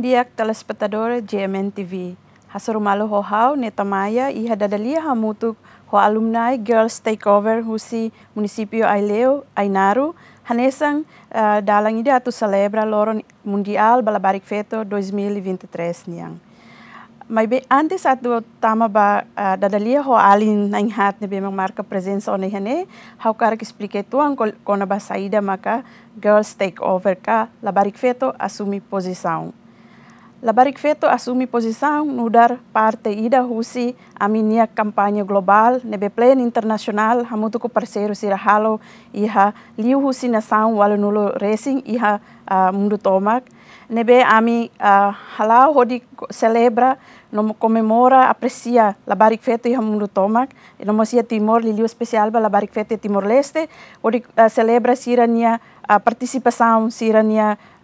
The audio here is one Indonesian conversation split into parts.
Bom dia, telespectador GMN TV. hau hohau netamaya iha dadalia hamutuk ho alumni girls takeover husi munisipio Aileo Ainaru, hanesang uh, dalang ide atu celebra loron mundial balabarik feto 2023 e niang. Mai be antes atu tama ba uh, dadalia ho alin nang hat ne bemang marka presensa one hene hau kar que explique tu kona ba saida maka girls Takeover ka labarik feto asumi posisaung. Labarik Feto asumi posição nudar parte ida husi a minha campanha global, nebe plan internacional, hamutu ko parceiro iha liu husi nação wala nulo racing iha uh, mundu tomak. Nebe ami uh, halau hodi celebra, no apresia aprecia Labaric Feto iha mundu tomak, no mosia Timor liliu spesial ba Labarik Feto Timor Leste, hodi uh, celebra sira nia uh, participação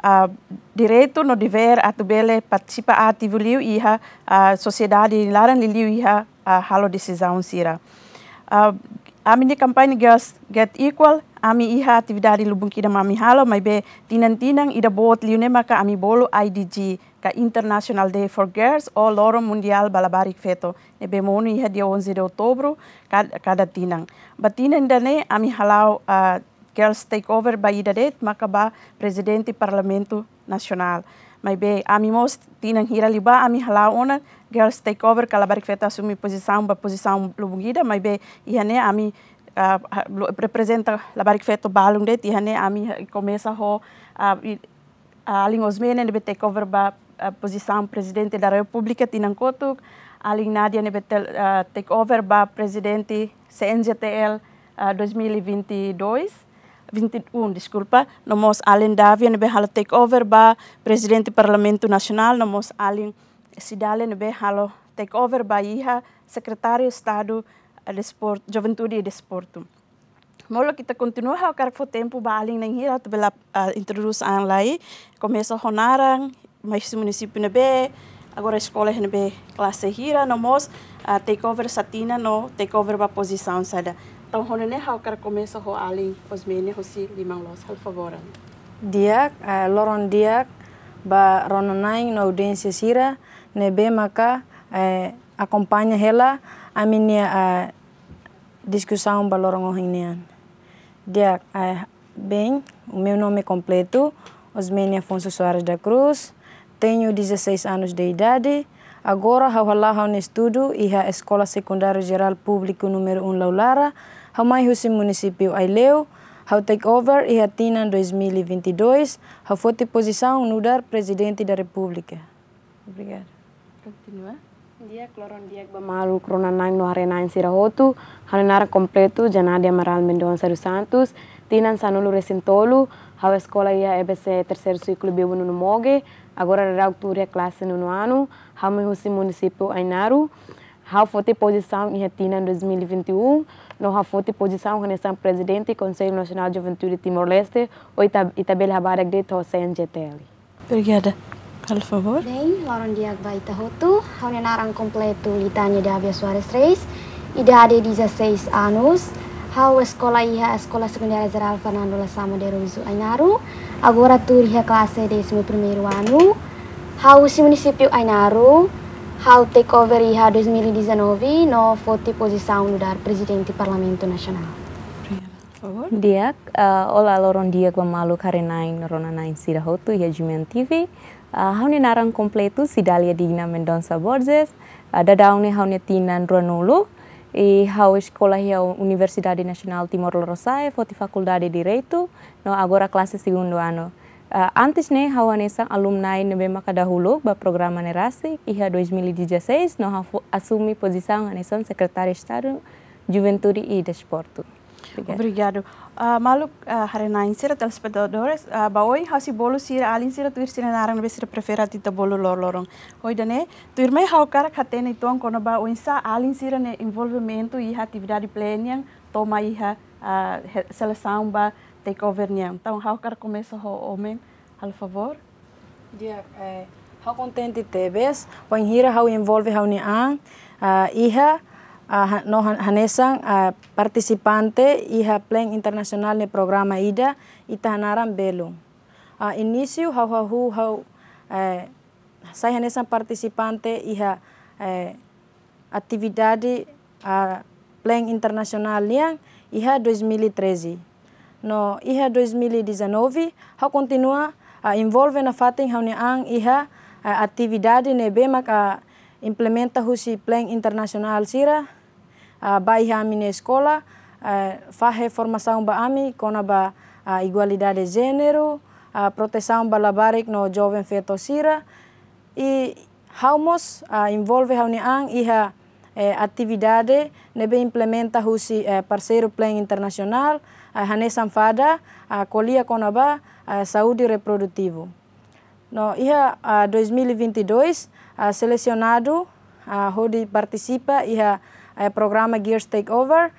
uh, direito no dever a tubele participa ativo liu iha a sociedade laran liu iha a halo decisão sira. Uh, a minha campanha Girls Get Equal, ami iha atividade lubung kida mami halo mai be tinang-tinang ida bot liu ne maka ami bolu IDG ka International Day for Girls o Loro Mundial Balabarik Feto. Nebe mono iha dia 11 de outubro kada, kada tinang. Batinan dane ami halau uh, girls take over by the idadet makaba presidente parlamento nacional mai be ami most tinan hira liba ami halaona girls take over kalabarik feta assumi posição ba posição lubungida mai be ihane ami uh, representa labarik feto balung det ihane ami começa ah, ho uh, aling Osmene nebe take over ba uh, posição presidente da República tinan kotuk aling Nadia nebe uh, take over ba presidente CNJTL uh, 2022 20, um, desculpa, nós além da havia nebe halo take over ba presidente do parlamento nacional, nós além cidade nebe halo take over ba iha secretário estado eh, de esporte, juventude e desporto. Molo kita continua ao carfo tempo ba além nang hira tu bela uh, eh, introduz an lai, começa honarang, mais município nebe, agora escola é nebe classe hira, nós uh, eh, take over satina no take over ba posição sada tong então, honene hau kar kome so ho ali osmene hosi limang los hal favoran diak uh, eh, loron diak ba rononai na audiência sira nebe maka eh, acompanha ela a minha eh, discussão ba loron ohinian diak bem o meu nome completo Osmene Afonso Soares da Cruz tenho 16 anos de idade Agora, hau halau hau estudo e a Escola Secundária Geral Público número 1 Laulara, Hamai Husim Município Aileu, ao takeover e Hatina 2022, ao forte posição nudar presidente da República. Obrigada. Continua. Dia cloron dia bamalu cronanang no arenan sirahotu, hananar completo Janadia Amaral Mendonça dos Santos, tinan sanulo recintolo, ao escola ia EBC terceiro ciclo bibu no moge, agora a altura classe no ano, ao município naru. Rafoti posição em Retina em 2021, no Rafoti posição Renação Presidente do Conselho Nacional de Juventude Timor-Leste, e também Rabara Greta Hossein GTL. Obrigada. Por favor. Bem, Lauren Diag Baita Roto, Raunenarang completo Litania de Avia Soares 3, idade 16 anos, Hau escola iha escola secundária geral Fernando Lassama de Ruizu Ainaru, agora turha classe 11º ano, Hau si município Ainaru, Ao takeover IRA 2019, no foi posição do dar presidente do Parlamento nasional. Dia, uh, ola loron dia com malu karenain rona nain sira hotu ya jumian TV. Uh, eh, ni narang completo sidalia digna Mendonça Borges, uh, dadaune hauni tinan ronulu, e hau sekolah e Universidade nasional Timor-Leste, foti fakultade de no agora classe segundo ano. Uh, eh, antes ne hawa hawanesa alumni nebema kadahulu ba program manerasi iha 2016 no hafu assume posição hanesan secretário de juventuri i e Desporto. Obrigado. Uh, eh, maluk uh, eh, hari nain sira telespectadores, uh, ba oi hasi bolu sira alin sira tuir sira narang be sira prefera tita bolu lor lorong. Oi dane, tuir mai hau kara katene tuang kono ba oi sa alin sira ne envolvimento iha atividade plena toma iha uh, seleção ba takeover-nya. Então, how car começa o homem, al favor? Yeah, uh, how contente te tebes, wan hira how involve how ni an, uh, iha, uh, no hanesan uh, participante iha plan internacional ne programa ida ita hanaran belum. Uh, início how how how, how uh, sai hanesan participante iha uh, eh, atividade uh, plan internacional yang iha 2013. no iha 2019 e ha continua a envolve na fatin ang iha a atividade ne bemak implementa husi plan internasional sira a bai ha mine escola a ba ami kona ba a de gênero a proteção balabarik no jovem feto sira i haumos a envolve ang iha eh, atividade nebe implementa husi eh, parceiro plan internasional. Ah, hane samfada ah, kolia a ah, saúde reprodutivo. No iha 2022 selecionado hodi participa iha eh, programa Gears Takeover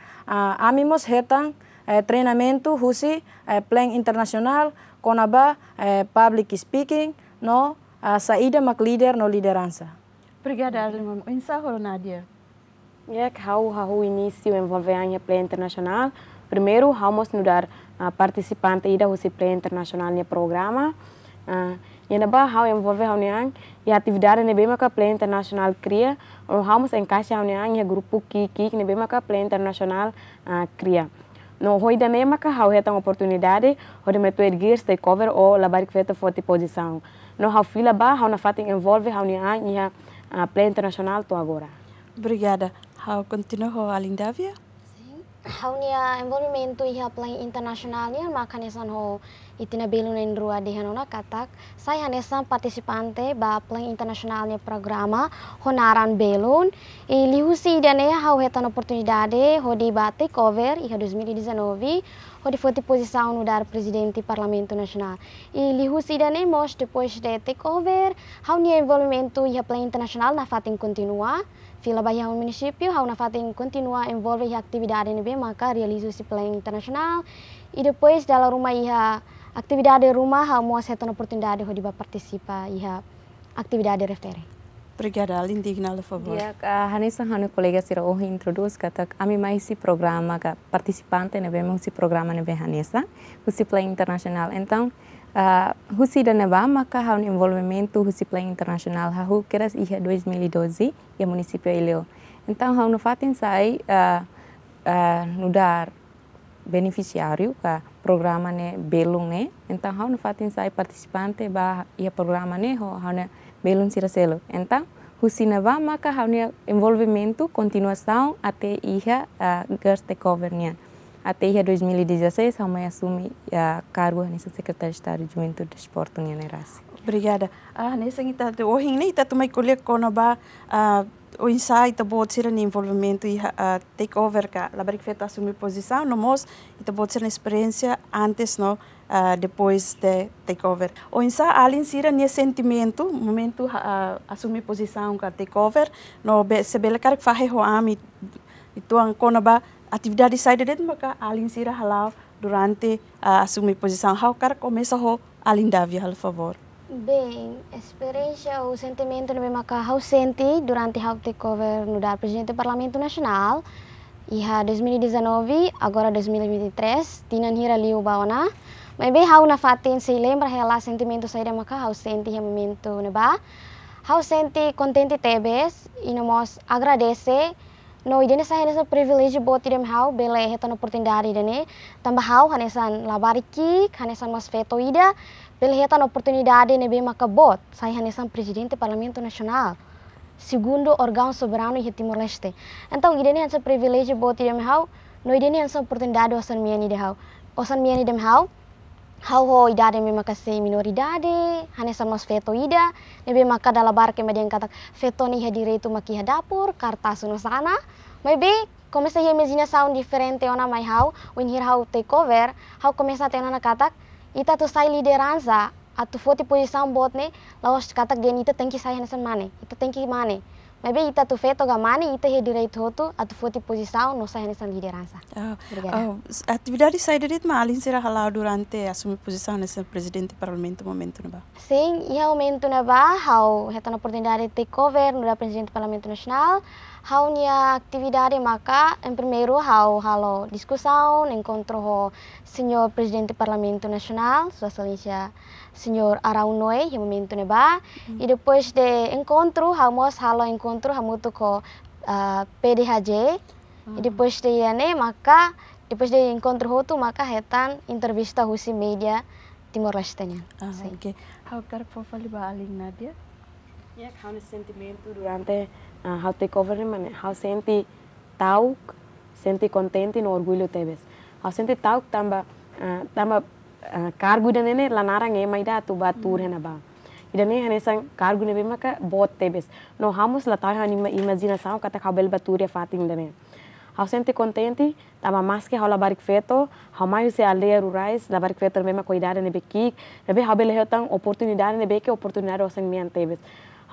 amimos hetan eh, treinamento husi eh, plan internacional a public speaking no saída mac líder no liderança. Obrigada, Arlimam. Encerro, Nadia. É que o início envolve a plan internacional Primeiro, vamos mudar a participante da hosi internacional no programa. Uh, yang neba hau yang envolve hau niang a atividade nebe maka play internacional cria ou hau mas encaixa hau niang grupo Kiki na nebe internacional uh, ah, cria no hoi da me maka hau oportunidade de metu erguer takeover ou labar que feta forte posição no hau fila ba hau na envolve a niang ya uh, play internacional to agora obrigada hau continua hau alindavia haunia environment i haplang internasional ni makanesan ya ho itina belun en rua de hanona katak sai hanesan partisipante ba plang internasional ni programa honaran belun i eh, lihusi dane ya, hau hetan oportunidade ho di bate cover i 2019 ho di foti udar dar presidente parlamento nacional i eh, lihusi dane mos depois de te cover hau ni envolvimento i internasional na fatin continua في لبايا هون منشيبيو هاو kontinua involve envolve a actividade NB maka realisasi plan internasional, e depois dalam rumah iha actividade rumah hau mua setan oportunidade ho diba participa iha actividade reftere. Obrigada, Lindigna, por favor. Ya, a Hanessa Hanu kolega sira hoje introduzca kata ami mai si programa ka participante ne bemo si programa ne be Hanessa, si plan internasional Então, husi ah, dan Nevama maka hau involvement envolvimento husi plan internasional hau keras iha 2012 ya munisipio ilio. ileu. Então hau fatin sai uh, uh, no ka programa ne belung ne. Então hau nufatin fatin sai participante ba iha programa ne ho hau ne belung siraselo. Então Husinava maka hau involvement envolvimento continuação ate iha uh, ah, Gerstekovernian. até 2016 a mãe assume a cargo nessa Secretaria de Estado de Juventude, Esporte e Nerasi. Obrigada. Ah, nessa então, o Rinne está também colher conoba o insight pode ser um envolvimento e uh, takeover que a Brigfeta assume posição no MOS e pode ser uma experiência antes, não? Uh, depois de over. o então, além de ser sentimento, momento uh, assumir posição com over, no se bela cara que faz o ami, então, quando atividade sai de dentro maka alin halau durante a ah, assumir posição how cara começa ho alin davi hal favor Bem, experiência, o sentimento no mesmo que eu senti durante o takeover no dar presidente do Parlamento Nacional, e a 2019, agora 2023, tinan hira liu baona. Mas bem, eu na fatin se lembra ela sentimento sair da maka, eu senti o momento neba. Eu senti contente tebes e nos agradecer no idene saya hene privilege buat tidak mau bela heto no dari dene tambah hau hane san labariki hane san mas veto ida Bela heta no dari ini be kebot. Saya hane san presidente parlamento nasional. segundo organ soberano di e Timor Leste Entah ide ini privilege buat tidak mau no ini hane sa dari osan miani de hau osan miani dem mau hau idade me makase minori dade, hane sama sveto ida nebe maka dala bar ke median katak feto ni hadire itu maki hadapur, karta suno sana maybe komesa yeme zina sound diferente ona mai hau when hir hau take over hau komesa te ona katak ita tu sai lideranza atu foti posição botne laos katak geni ita tengki sai hane san mane ita tengki mane Nabe ita tu feto gamani ita he direito hotu atu foti no nossa renação de liderança. Oh, saya atividade ah, ah, sai direi ritmo além será halau durante asumi posisau nesse presidente parlamento momento na ba. Sim, ia momento na ba, hau heta na oportunidade te cover no presidente parlamento nasional. hau nia atividade maka em primeiro hau halo diskusau encontro ho senhor presidente parlamento nasional, suasalinsia senhor Araunoi, yang me ba, e hmm. depois de encontro, hamos halo encontro hamutu ko uh, ah, PDHJ, e ah. depois de iane maka depois de encontro hotu maka hetan entrevista husi media Timor Leste nya. Oke, ah, okay. How car profile ba aling Nadia? Ya, how ne sentimento durante uh, how takeover mana? how senti tau senti contente no orgulho tebes. How senti tauk tamba uh, tamba ಕಾರ್ಗುಡ ನೇನೆ ಲ ನಾರಂಗ್ ಏ ಮೈದ ತು ಬಾ ತೂರ್ a ಬಾ ಇದನ್ನೇ ಹನೆಸಂಗ್ ಕಾರ್ಗುಣ ಬೇ é ಬೋತ್ ತೇಬೆಸ್ ನೋ ಹಾಮುಸ್ ಲ ತಾಯ ನಿಮ್ಮ ಇಮಜಿನಾಸಾವ್ ಕತಕ ಹಬೆಲ್ ಬಾ ತೂರೆ ಫಾತಿಂಗ್ ದನೆ ausente contente, tava mas que rola barik feto, hamai se aldeia rurais, da barik feto mesmo cuidar nebe kik, nebe habele hetan oportunidade nebe que oportunidade osen mian tebes.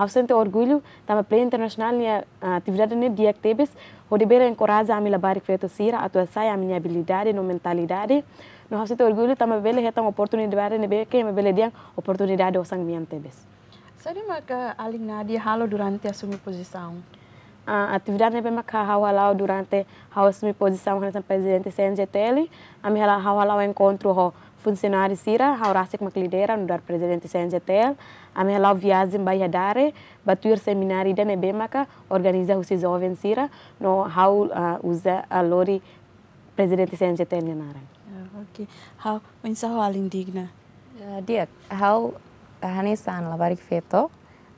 Ausente orgulho, tava play internacional nia atividade ne diak tebes, o de bera encoraja a mila barik feto sira, a tua sai a minha habilidade, no mentalidade, no hafsito orgulho tama bele hetam oportunidade ne be ke me bele dia oportunidade o sang miante bes sari maka alingnadi halo durante assumir posição ah, a atividade bem maka hawalau durante hau assumir posição relação presidente CNGTL a me hala hawalau encontro ho funcionário sira haurasik lidera no dar presidente CNGTL a me lá viagem baia dare batur seminário da nebe maka organiza os jovens sira no hau ah, usa a lori presidente CNGTL nanaran Okay. How when sahal indigna? Dia, how hanesan labarik feto?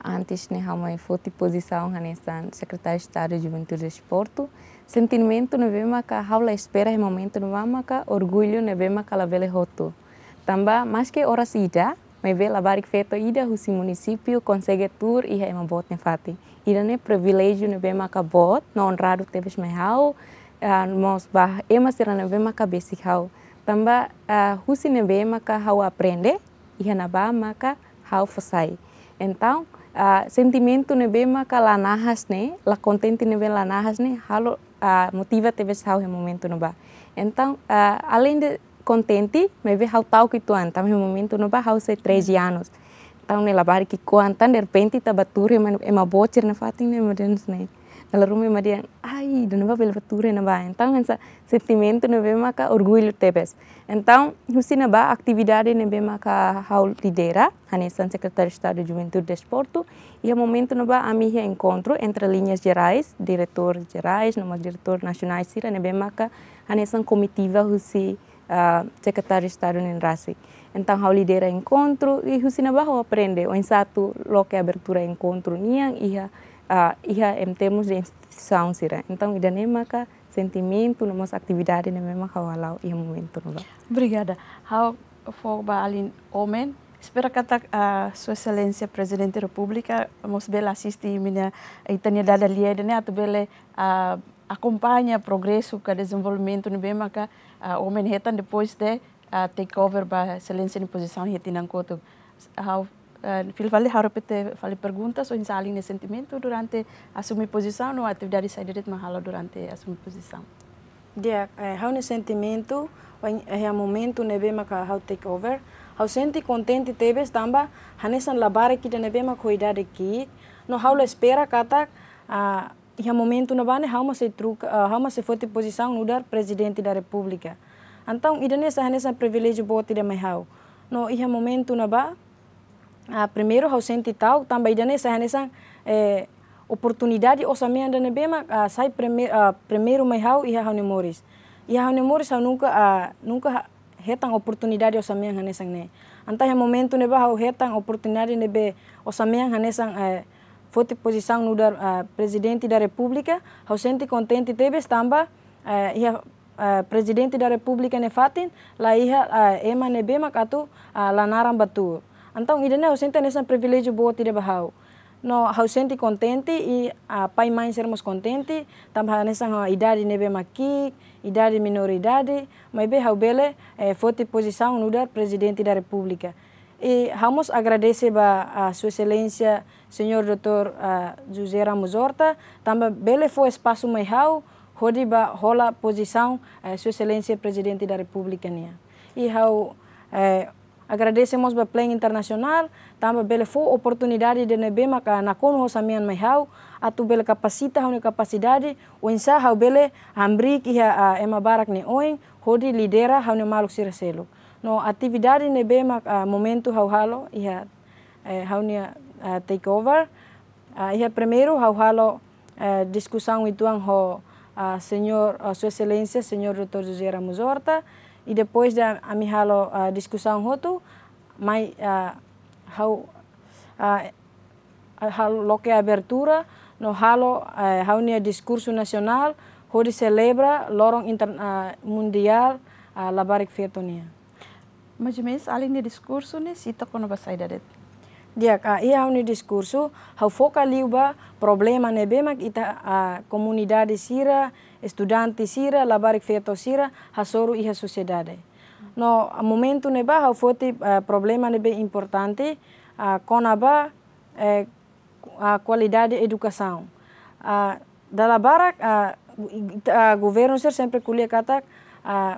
Antes ne há uma forte posição hanesan secretário de Estado de Juventude e Esporto. Sentimento ne vema ka haula espera e momento ne vama ka orgulho ne vema ka lavele roto. Tamba mais que horas ida, me vê labarik feto ida husi município consegue tur e hema bot ne fati. Ida ne privilégio ne vema ka bot, no honrado teves me hau. Uh, mos bah, ema sirana vema ka besik hau. Tamba uh, ah, husine be maka how aprende e hanaba maka how fosai. Então, uh, ah, sentimento ne be maka lanahas ne, la contente ne la nahas ne, halo uh, motiva teve ves how momento no ba. Então, uh, além de contente, me ve how tau que tu anta, meu momento no ba how se 13 anos. Então, ne labar que quantan de repente tabatur e uma bocher na fatin ne modens ne. rumi ma Maria, ai, da nova pela fatura na vai. entang esse sentimento na bem ka orgulho tebes. husi husina ba aktividade na bem ka haul lidera, hanesan san sekretari Estado de Juventude de Desporto, e a momento na ba amihia encontro entre linhas gerais, diretor gerais, numa diretor nacional sira na bem hanesan comitiva husi uh, secretário de Estado nen Rasi. Entang haul lidera encontro, husi husina ba aprende, o satu loke abertura encontro niang, iha. ia em termos de instituição Então, ida nem maka sentimento na nossa atividade na mesma kawalau iha momento nula. Obrigada. How for alin homem Espero que a Sua Excelência Presidente da República nos bela assistir minha itaniedade ali, né? Ato bela acompanha o progresso que desenvolvimento no bem que homem retan depois de take takeover ba excelência em posição retinan koto. How uh, Filvale pete fale pergunta ou insalem ne sentimento durante assumi posição no ou atividade sai direito mahalo durante assumi posição. Dia, há um sentimento, há um momento nebe maka há take over. Há senti contente tebe estamba hanesan labar aqui de nebe maka cuidar aqui. No há espera kata há ah, um momento na bane há uma se truca, há ah, uma se forte posição no dar presidente da república. Então, idane sa hanesan privilégio bote de mahau. No há momento na bane a ah, primeiro ao tal também dane essa nessa eh, oportunidade o samia dane bema a ah, sai primeiro a ah, primeiro mai hau e hau nemores e hau nemores hau nunca a nunca retang oportunidade o samia nessa né anta é momento ne ba hau retang oportunidade ne be o samia nessa eh, fote posição no dar a presidente da republika hau senti contente stamba tamba eh, ia e Uh, eh, presidente da republika ne fatin la iha uh, ema ne bemak atu uh, lanaran batu. Então, ida né, ausente nessa privilégio boa tira bahau. No ausente contente e a ah, pai e mãe sermos contente, também nessa idade nebe maqui, idade minoridade, mas bem haubele eh, forte posição no da presidente da república. E vamos agradecer a, a sua excelência, senhor doutor uh, José Ramos Horta, também bele foi espaço mais hau, ba rola posição eh, sua excelência presidente da república. nia E hau eh, Agradecemos para Plan Internacional, também pela oportunidade de nebe maka na kono hosamian mai a tu bela capacita hau capacidade, o insa hau bela hambri que a ema barak ne oin, hoje lidera hau ne maluk siraselo. No atividade nebe maka momento hau halo iha hau ne takeover. Iha primeiro hau halo discussão ituang ho senhor a sua excelência, senhor Dr. José Ramos Horta, E depois da a Mihalo a discussão roto, mai uh, how uh, halo loque abertura no halo uh, haunia discurso nacional hodi celebra lorong inter, uh, mundial uh, labarik fietonia majumis aling ni discurso ni sita kono basaida det dia ka ia e hau ni discurso hau foca liuba problema ne bemak ita e uh, comunidade sira estudante sira, labarik feto sira, hasoru iha sociedade. No momento neba hau foti uh, problema nebe importante uh, konaba uh, eh, a qualidade da educação. Uh, da labarak uh, uh, governo ser sempre kulia a uh,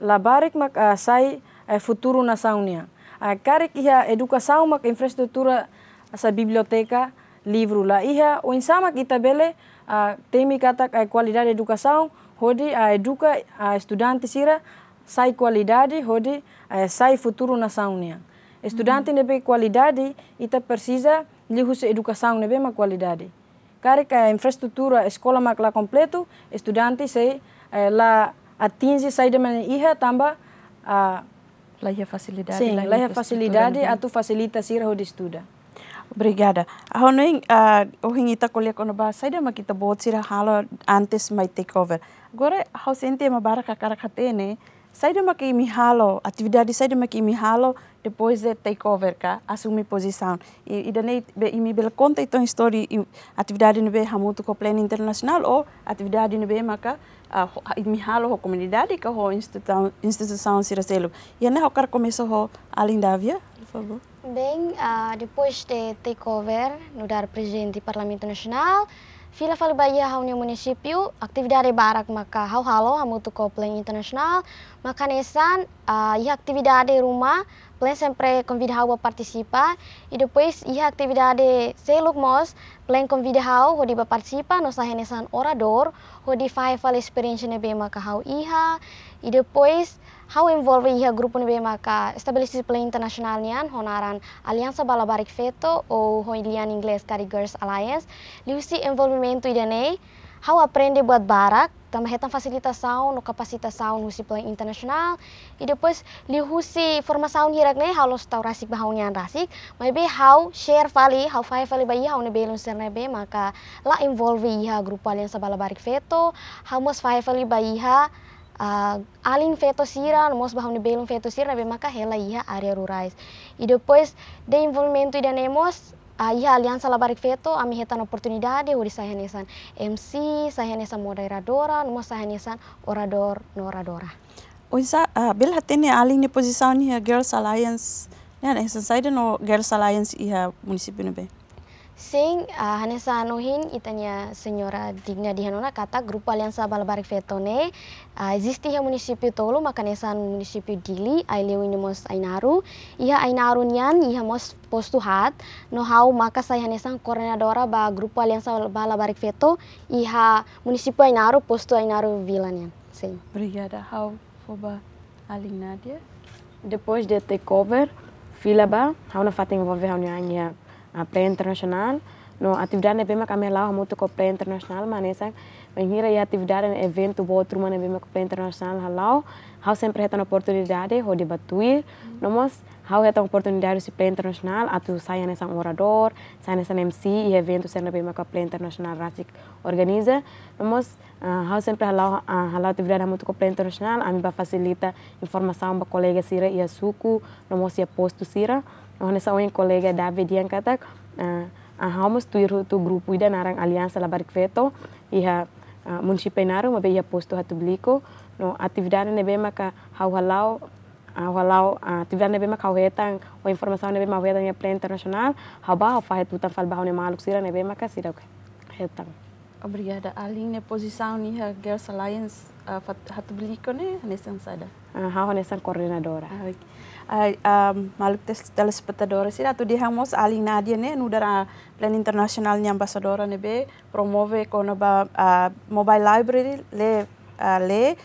labarik mak uh, sai uh, eh, futuro nasaunnya. Uh, karik iha educação mak infraestrutura essa biblioteca livro lá iha o insama kita bele temi kata a kualidade edukasaun hodi ai a educa a estudante sira sai hodi ai sai futuro na saunia estudante -hmm. nebe kualidade ita precisa lihus edukasaun nebe ma kualidade kare ka infrastruktura eskola mak la completo estudante se eh, la atinge sai de man iha tamba a laia facilidade sim laia facilidade atu facilita sira hodi estuda Obrigada. Honing, uh, ah, o hingi ta kolya kono ba saida ma kita bot sira halo antes mai take over. Agora how sente ma bara ka kara khatene saida ma ki mi halo atividade saida ma ki mi halo depois de take over ka assumir posição. E e danei be e bel conta então história atividade no be hamuto ko plan internacional ou atividade no be maka uh, ah, mi halo ho comunidade ka ho instituição instituição sira selo. E ne ho kar começou ho alindavia, por favor. Bem, uh, eh, depois de takeover no dar presidente do Parlamento Nacional, Vila Fala Bahia ao meu município, atividade barak maka hau halo hamu tu ko internasional, internacional, maka nesan uh, eh, ia atividade rumah, plan sempre convida hau a participar, e depois ia atividade seluk mos, plan convida hau hodi ba participa no sa nesan orador, hodi fai fale experience nebe maka hau iha, e depois How envolve grup grupo ni maka estabelecimento internacional nian honaran Aliança Balabarik Feto ou Hoilian English Girls Alliance, liusi envolvimento idanei, how aprende buat barak, também fasilitas saun, no saun, no si plan internacional e depois lihusi ni rak ne how lo tau rasik bahaunian rasik, Maybe how share vali, how five vali bayi how ne belun serne be maka la envolve ia group Aliança Balabarik Feto, how five five vali bayi ha Ah, aling veto sira no mos bahun belum feto sira be maka hela ia area rurais i depois de envolvimento ida nemos uh, ah, iha aliansa labarik veto, ami hetan oportunidade uri sahenesan MC sahenesan moderadora no sahenesan orador noradora. oradora Oisa, uh, bil ni aling ni posição ni Girls Alliance, né? Essa saída no Girls Alliance iha munisipi município Sing, uh, Hanesa Anohin itania Senyora digna dihanona kata kata grupo Aliança barik Vetone uh, ya munisipi tolu Tolo nesan munisipi Dili aileu ini mos ainaru iha ainaru nyan iha mos postuhat no hau maka saya Hanesa koordinadora ba grupo Aliança barik veto iha munisipi ainaru postu ainaru vila sing. Beriada hau foba Nadia Depois de takeover, Filaba, hau na fatin vovehau hau iha a pré internacional. No atividade ne bema kami lawa muito com pré internacional, mas nessa mengira e atividade um evento bo outro bem mais com pré internacional o Hau sempre heta oportunidade de batuir No mos hau heta oportunidade se pré internacional tu saia nessa orador, saia nessa MC e evento sendo mais com pré internacional rasik organiza. No mos ah, hau sempre a lá atividade ah, muito com pré internacional, mim ba facilita informação ba colega sira e suco no mos ia posto sira. Ohne sa un kolega David yang kata, uh, eh, ah, hamus tu iru tu grupu ida narang aliansa labar kveto, iha uh, eh, munsipe naru mabe iha posto hatu bliko, no atividade ne bema ka hau halau, hau halau, atividade ne bema ka huetang, o informasau ne bema huetang ya plan internasional, hau ba hau fahet utang fal bahau ne maluk sira ne bema ka sira ke, huetang. Okay. Obrigada, Aline. A posição da Girls Alliance ah, hatubilikone hanesan sada. Aha, hanesan coordenadora. Ah, ah, Maluk telespectadora sih, atau di hamos aling nadia ne nudara plan internasional ni ambasadora ne be promove kono ba mobile library le le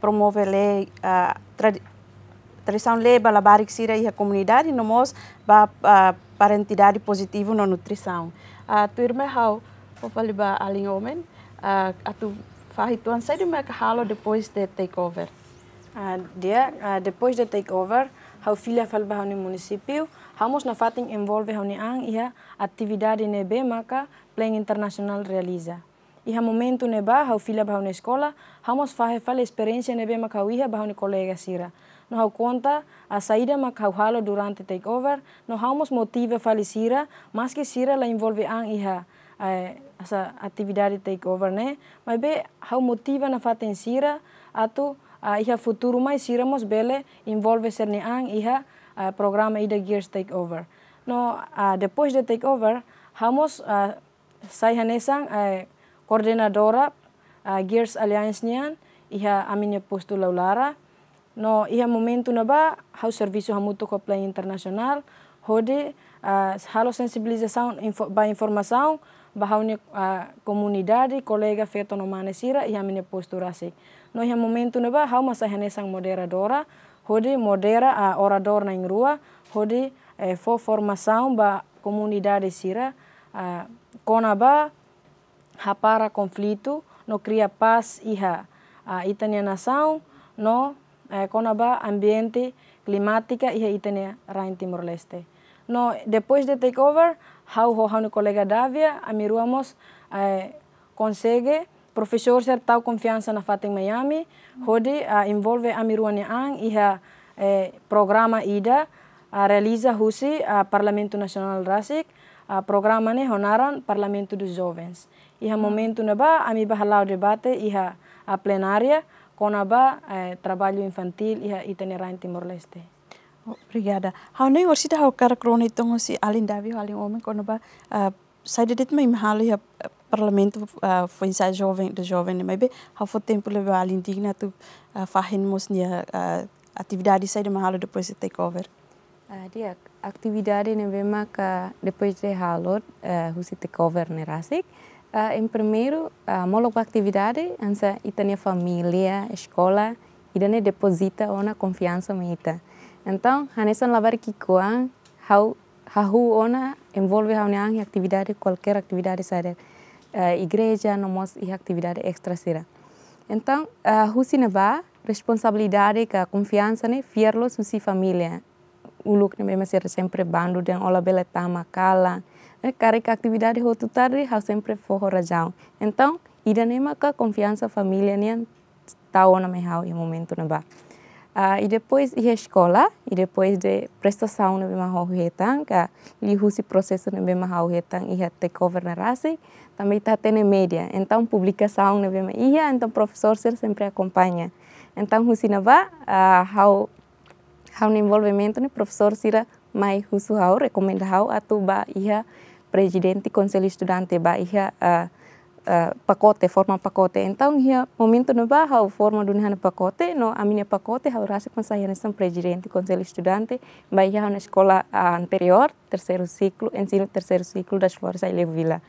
promove le tradição le balabarik sira e a comunidade nomos ba para entidade positivo na nutrição. tu tua irmã Pofaliba Alinhomen, uh, atu fahituan saya dimak halo depois de takeover. Uh, dia uh, depois de takeover, hau filha falba hau município, hamos na fatin envolve hau ang iha atividade nebe maka plan internacional realiza. Iha momento neba hau filha bahau na escola, hamos fahe fala experiência nebe maka iha bahau ni colega sira. No hau conta a saída maka hau halo durante takeover, no hamos motiva fala sira, mas que sira la envolve ang iha. Uh, asa atividade takeover né, mas bem how motiva na faten sira atu uh, futuro mais sira mos bele envolve ser neang ang iha uh, programa ida gears takeover. No uh, depois de takeover, hamos uh, sai hanesang uh, koordinadora uh, gears alliance nian iha aminya posto laulara No iha momento na ba how serviço hamuto ko plan internacional hode uh, halo sensibilização info, ba informação bahaune a comunidade, colega feto no manesira e a minha postura assim. No ia momento neba hau masa henesang moderadora, hodi modera a orador na ingrua, hodi eh, fo formação ba comunidade sira, a conaba rapara conflito, no cria paz e a itania nação, no eh, conaba ambiente climática a itania rain Timor Leste. No depois de takeover, how ho hau colega Davia, amiruamos eh, consegue professor ser tal confiança na fatem Miami, hodi a eh, envolve amiruane ang iha eh, programa ida a eh, realiza husi a eh, Parlamento Nacional Rasik, a programa ne honaran Parlamento dos Jovens. Iha momento na ba ami bahalau debate iha a plenária conaba eh, trabalho infantil iha itinerante Timor-Leste. Obrigada. Hani horsita hokar kronitung hosi alin davi alin homem quando ba uh, saída det me imhali a ya, uh, parlamento uh, foi insa jovem de jovem mas be há foi tempo leva alin digna tu fahin mos nia ya, atividade saída mahalo depois de take over. Dia atividade ne vema ka depois de halo hosi take over ne rasik. em primeiro, uh, moloco atividade, ansa itania família, escola, idane deposita ona confiança me Então, a Nissan Lavar Kikoan, how Rahu Ona envolve reunião e atividade, qualquer atividade, eh, seja uh, igreja, nomos e atividade extra-sira. Então, uh, eh, Husineva, responsabilidade que confiança, ne, fierlo susi família. Eh, o look né, mesmo ser sempre bando, dan ola bela tama kala. Né, cara que atividade rotu tarde, hau sempre forro rajão. Então, ida nema que confiança família, nian tau na me hau em momento neba. Né, Uh, e depois ia à escola, e depois de prestação na mesma Hauhetan, que ele usa processo na mesma Hauhetan e até governarase, também está na média. Então, publicação na mesma ia, então o professor sempre acompanha. Então, usina vá, ah, há um envolvimento no né, professor sira mais uso how, recomenda how, atu ba ia presidente conselho estudante ba ia uh, ah, Eh, pakote, forma pakote Então, eu momento no a forma do Nihana pakote, no, a minha pacote, a raça com são presidente, conselho estudante, mas já na escola ah, anterior, terceiro ciclo, ensino terceiro ciclo das flores aí Vila.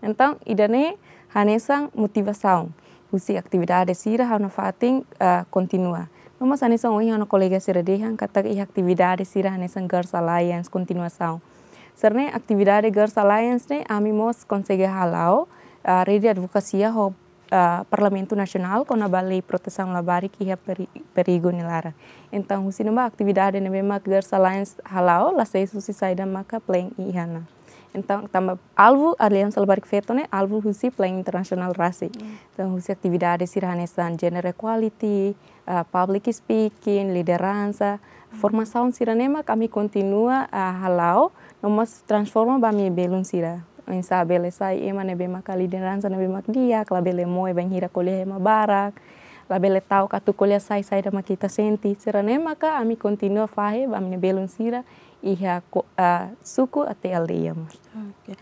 Então, idane, hanesang motivação, usi atividade sira, hana fating, uh, ah, continua. Mas hanesang oi, hana colega sira de, hana kata sirah atividade sira, hanesang girls alliance, continuação. Serne aktivitas girls alliance ne, amimos consegue halau, rede de ho a, parlamento Nasional kona a bala labari proteção peri que é perigo nilara então o cinema atividade na mesma Alliance halau lá susi você sai maka maca plan e hana então também alvo aliança laboral husi playing internasional rasi hmm. então husi atividade sirhanesan gender equality uh, public speaking lideransa, liderança hmm. formação nema kami continua a uh, halau nomos transforma bami belun sira en sabele sai iya ema nebe makali dia nebe makdia labele moe ben hira kuliah ema barak labele tau katu kuliah sai sai da makita senti ne maka ami continua fahe ne nebelun sira iha ko, uh, suku até aldeia. Okay.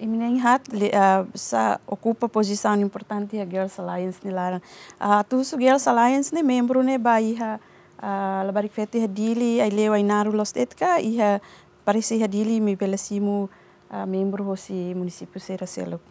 ini E minha hat uh, sa okupa posição importante ya Girls Alliance ni laran. Uh, tu su Girls Alliance ni, membro ne ba iha uh, labarik fete hadili ai lewa inaru los etka iha parisi hadili mi simu Ah, membro hosi munisipu sera selok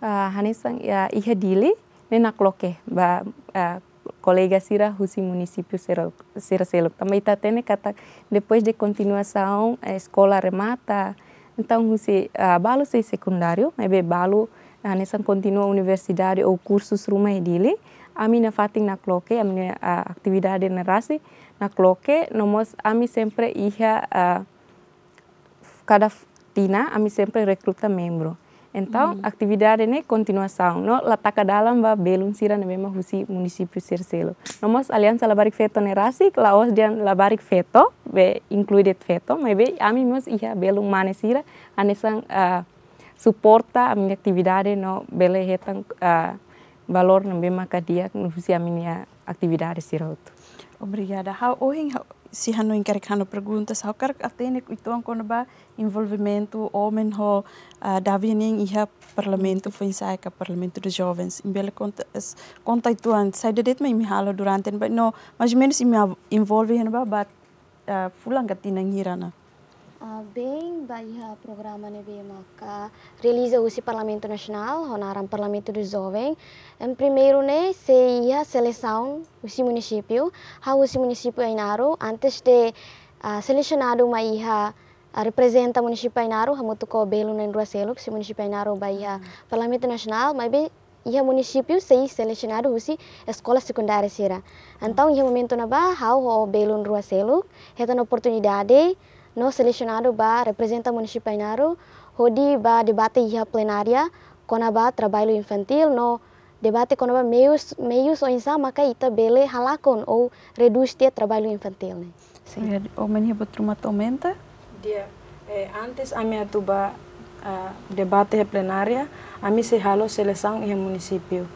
ah, hanisang ya, iha dili nenak loke ba ah, kolega Sira munisipu sera Seracelo. Também está tene katak depois de continuação a escola eh, remata. Então husi balu sei sekundario secundário, be balu balo uh, continua universidade ou cursos rumah e dili. Ami na fating na kloke, ami na uh, na rasi na kloke, nomos ami sempre iha uh, Tina a mi sempre recruta membro. Então, hmm. atividade né, continuação. No lataka dalam va belum sira na mesma husi município Sercelo. Nomos aliança labarik feto nerasi, laos dian labarik feto, be included feto, mas be ami mos iha belum mane sira anesan uh, suporta a minha atividade no bele hetan uh, valor na mesma kadia no husi a minha atividade sira outro. Obrigada. How se hano encarregando perguntas, há quer atende então kono ba involvemento homem ho ah, Davi nem iha parlamento foi ensai ka parlamento de jovens. Em bela conta conta tu an sai de det me halo durante no, mas menos me envolve hano ba bat ah, fulang katinang hirana. Ah, bem, baia programa nebe maka realiza usi Parlamento Nacional, honaram Parlamento do Jovem. Em primeiro né, seia seleção usi município, ha usi município ainaro antes de uh, selecionado mai ah, ha representa município ainaro, ha o belo nen rua selo, si município ainaro baia Parlamento Nacional, mas bem ia município se selecionado usi escola secundária sira. Hum. Então, ia momento na ba, ha o belo rua selo, heta oportunidade no selecionado ba representa Inaru, hodi ba debate ia plenária, kona ba trabalho infantil, no debate kona ba meios, meios ou insa maka ita bele halakon ou reduz dia trabalho infantil. Né? Sim. O menia batrumat aumenta? Dia, eh, antes a minha tuba uh, debate plenária, a mim se halo seleção ia município.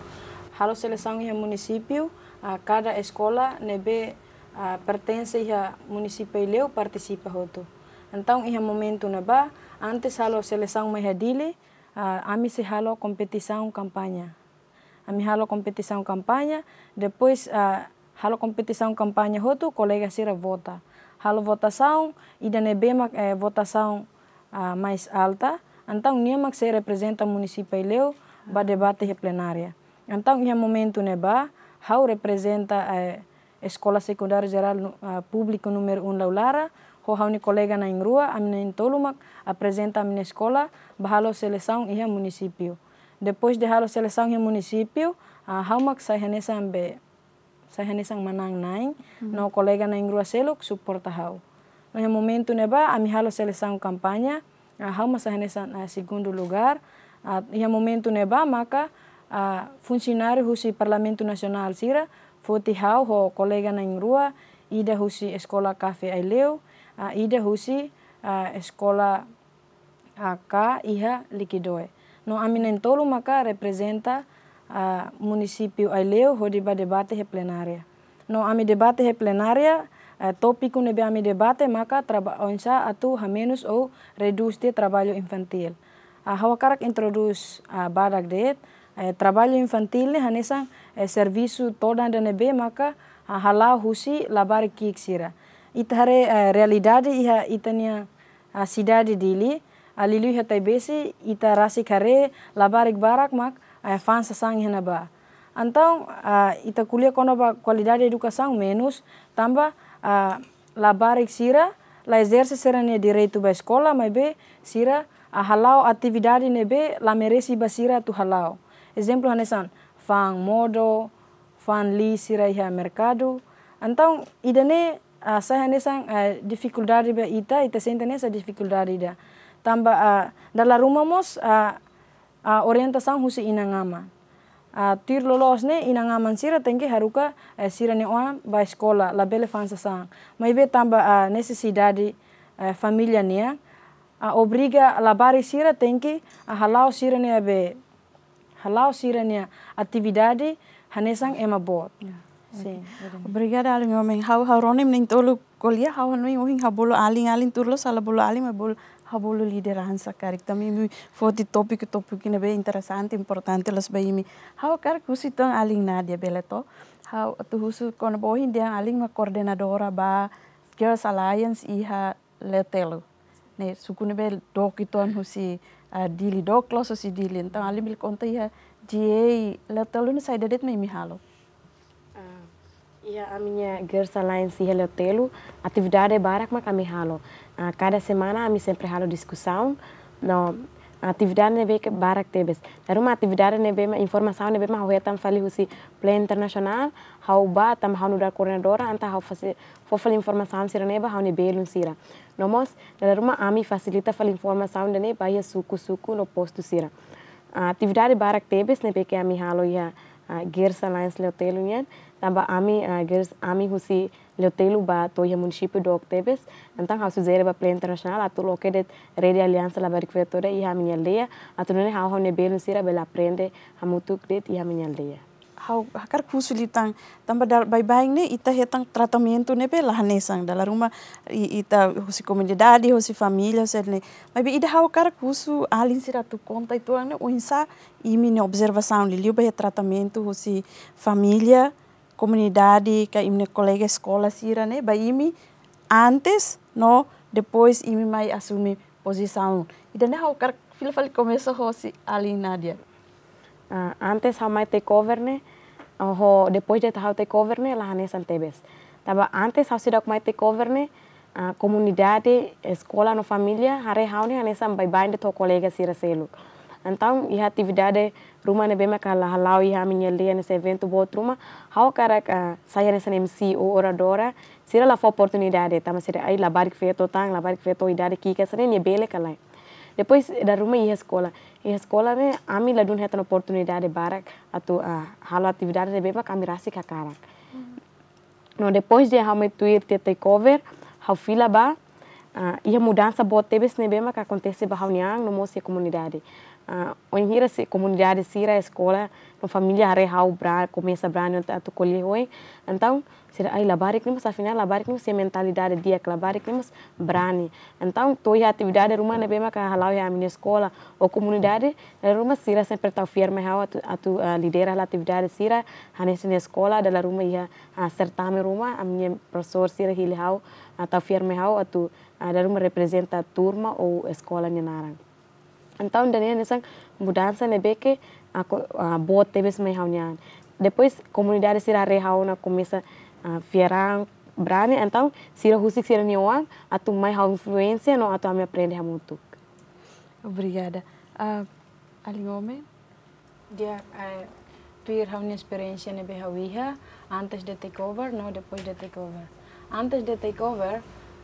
Halo seleção ia município, a cada escola nebe uh, pertence a município leu participa hoto. Então ia momento na ba antes halo seleção mehadile uh, ah, ami se halo competição campanha. Ami halo competição campanha depois uh, halo competição campanha hoto colega sira vota. Halo votação e da nebema eh, votação uh, mais alta. Então nima se representa município leu ba debate plenária. Então ia momento na ba hau representa eh, Escola Secundária Geral uh, ah, Pública número 1 um, Laulara, hohauni colega na ingrua, amina intolumak, apresenta a minha escola, bahalo seleção e a município. Depois de halo seleção e município, a haumak sai renessa ambe, sai renessa manang nain, uhum. no colega na ingrua seluk, suporta hau. No momento neba, a mi halo seleção campanha, a hauma sai renessa a ah, segundo lugar, a, e momento neba, maka, a funcionário do Parlamento Nacional Sira, Foti hau ho kolega na ingrua ida husi eskola kafe ai leu, ah, ida husi ah, eskola ah, ka iha likidoe. No amina entolo maka representa a município Aileu, Rodiba debate he plenária. No ami debate e plenária, tópico nebe ami debate maka onça atu menos ou reduz de trabalho infantil. A hawakarak introduz a badak det, eh, trabalho infantil ne hanesang eh, servisu todan dan ebe maka halau husi labar kik sira itare realidade iha itania sidade dili alilu hatai besi ita rasi kare labarik barak mak e fan sasang hena ba antau ita kuliah kono ba kualidade edukasang menus tambah labarik sira la exerce sira ne direito ba escola mai be sira halau atividade ne be la meresi ba sira tu halau exemplo hanesan fan modo, fan li siraiha merkado, Então, idane uh, saya ne sang uh, dificuldade ba ita, ita senta ne sa dificuldade da. Tamba uh, dala ruma mos uh, uh, sang husi inangaman. Uh, tir lolos ne inangaman sira tengke haruka uh, sira ne oan ba escola, la bele sa sang. Ma ibe tamba a uh, necessidade uh, familia ne, uh, obriga labari sira tengke a uh, halau sira ne be halau sirania atividade hanesang ema bot. Yeah. Okay. Obrigada, Alim. Homem, hau hau ronim neng tolu kolia hau hanui hau habolo aling aling turlo sala bolo alim habolo habolo liderança cara que karik. me foi de topik topik que bem interessante importante las bem me hau kar kusi tong aling nadia to. hau tu husu kono bohin dia aling ma coordenadora ba Girls Alliance iha letelo ne sukune be dokiton husi Ah, dili doklo so si dili então ali iha iya, jie ia diei letelo sai dedet mai mihalo ah, Iya aminya minha gersa lain em Sierra atividade barak ma kami halo. Ah, kada semana kami sempre halo diskusau no atividade nebe ke barak tebes. Dar uma atividade nebe ma informação nebe ma hoia tam fali husi plan internasional. hau ba tam hau nuda coordenadora anta hau fasi fofal informação sira neba hau nebe lun sira. Nomos dalam rumah AMI fasilitas fal informação da né, baia suku-suku no postusira. sira. A atividade barak tebes ne beke AMI halo ya Gears Alliance Leotelo Tambah kami AMI Gears AMI husi Leotelo ba toya município do tebes, Entah harus zere ba plan internacional atu loke det Rede Aliança la barik vetore i ha minha aldeia, hau hau sira bela prende hamutuk det i ha hau hakar kusuli tang tamba dal bai bai ne ita tang tratamento ne pe lahane sang dala ruma ita hosi comunidade hosi família ser ne mai be ida hau kar kusu alin sira tu conta itu ne uinsa imi ne observação li liu be tratamento hosi família comunidade ka imne colega escola sira ne bai imi antes no depois imi mai assumi posição ida ne hau kar filfal começo hosi alin nadia uh, antes hau te cover né ojo después de te takeover ne lahanes al tebes taba antes hau sidak mai te ne a comunidade escola no família hare hau ne hanes bai bai de to colega sira selo então e atividade ruma ne bema kala halau e ha minha lia nesse evento bot ruma hau cara ka saia nessa MC ou oradora sira la oportunidade tama sira ai la barik feto tang la barik feto idade kika sene ne bele kala depois da ruma e escola escola en eskolame ami la dun hetan oportunidade barak atau uh, halo atividade de beba kami rasi kakarak. Mm. No depois de hau metuir te takeover, hau fila ba, uh, ia mudança boa tebes nebema que acontece ba hau no mosi comunidade. comunidade Uh, onde se comunidade se a escola no família rehau bra começa bra no a colhe hoje então se aí labar que mas afinal labar que mas mentalidade dia que labar que mas brani então toda a atividade ruma né bem mas halau é e a minha escola ou comunidade ruma sira sempre tau firme hau atu tu a lidera a atividade sira hanes na escola da ruma ia acertar me ruma a minha professor sira hilhau a tá firme hau a tu da ruma representa turma ou escola nenarang Então, daí nessa mudança né beke a, a bote mais mai haunian. Depois comunidade sira rehauna começa a virar brane, então se sira husik sira nioan, a tu mai influência, não a tu me aprende muito. Obrigada. Uh, Aliome? Yeah, uh, tu ir hau experiência ne be hauiha antes de takeover, não depois de takeover. Antes de takeover,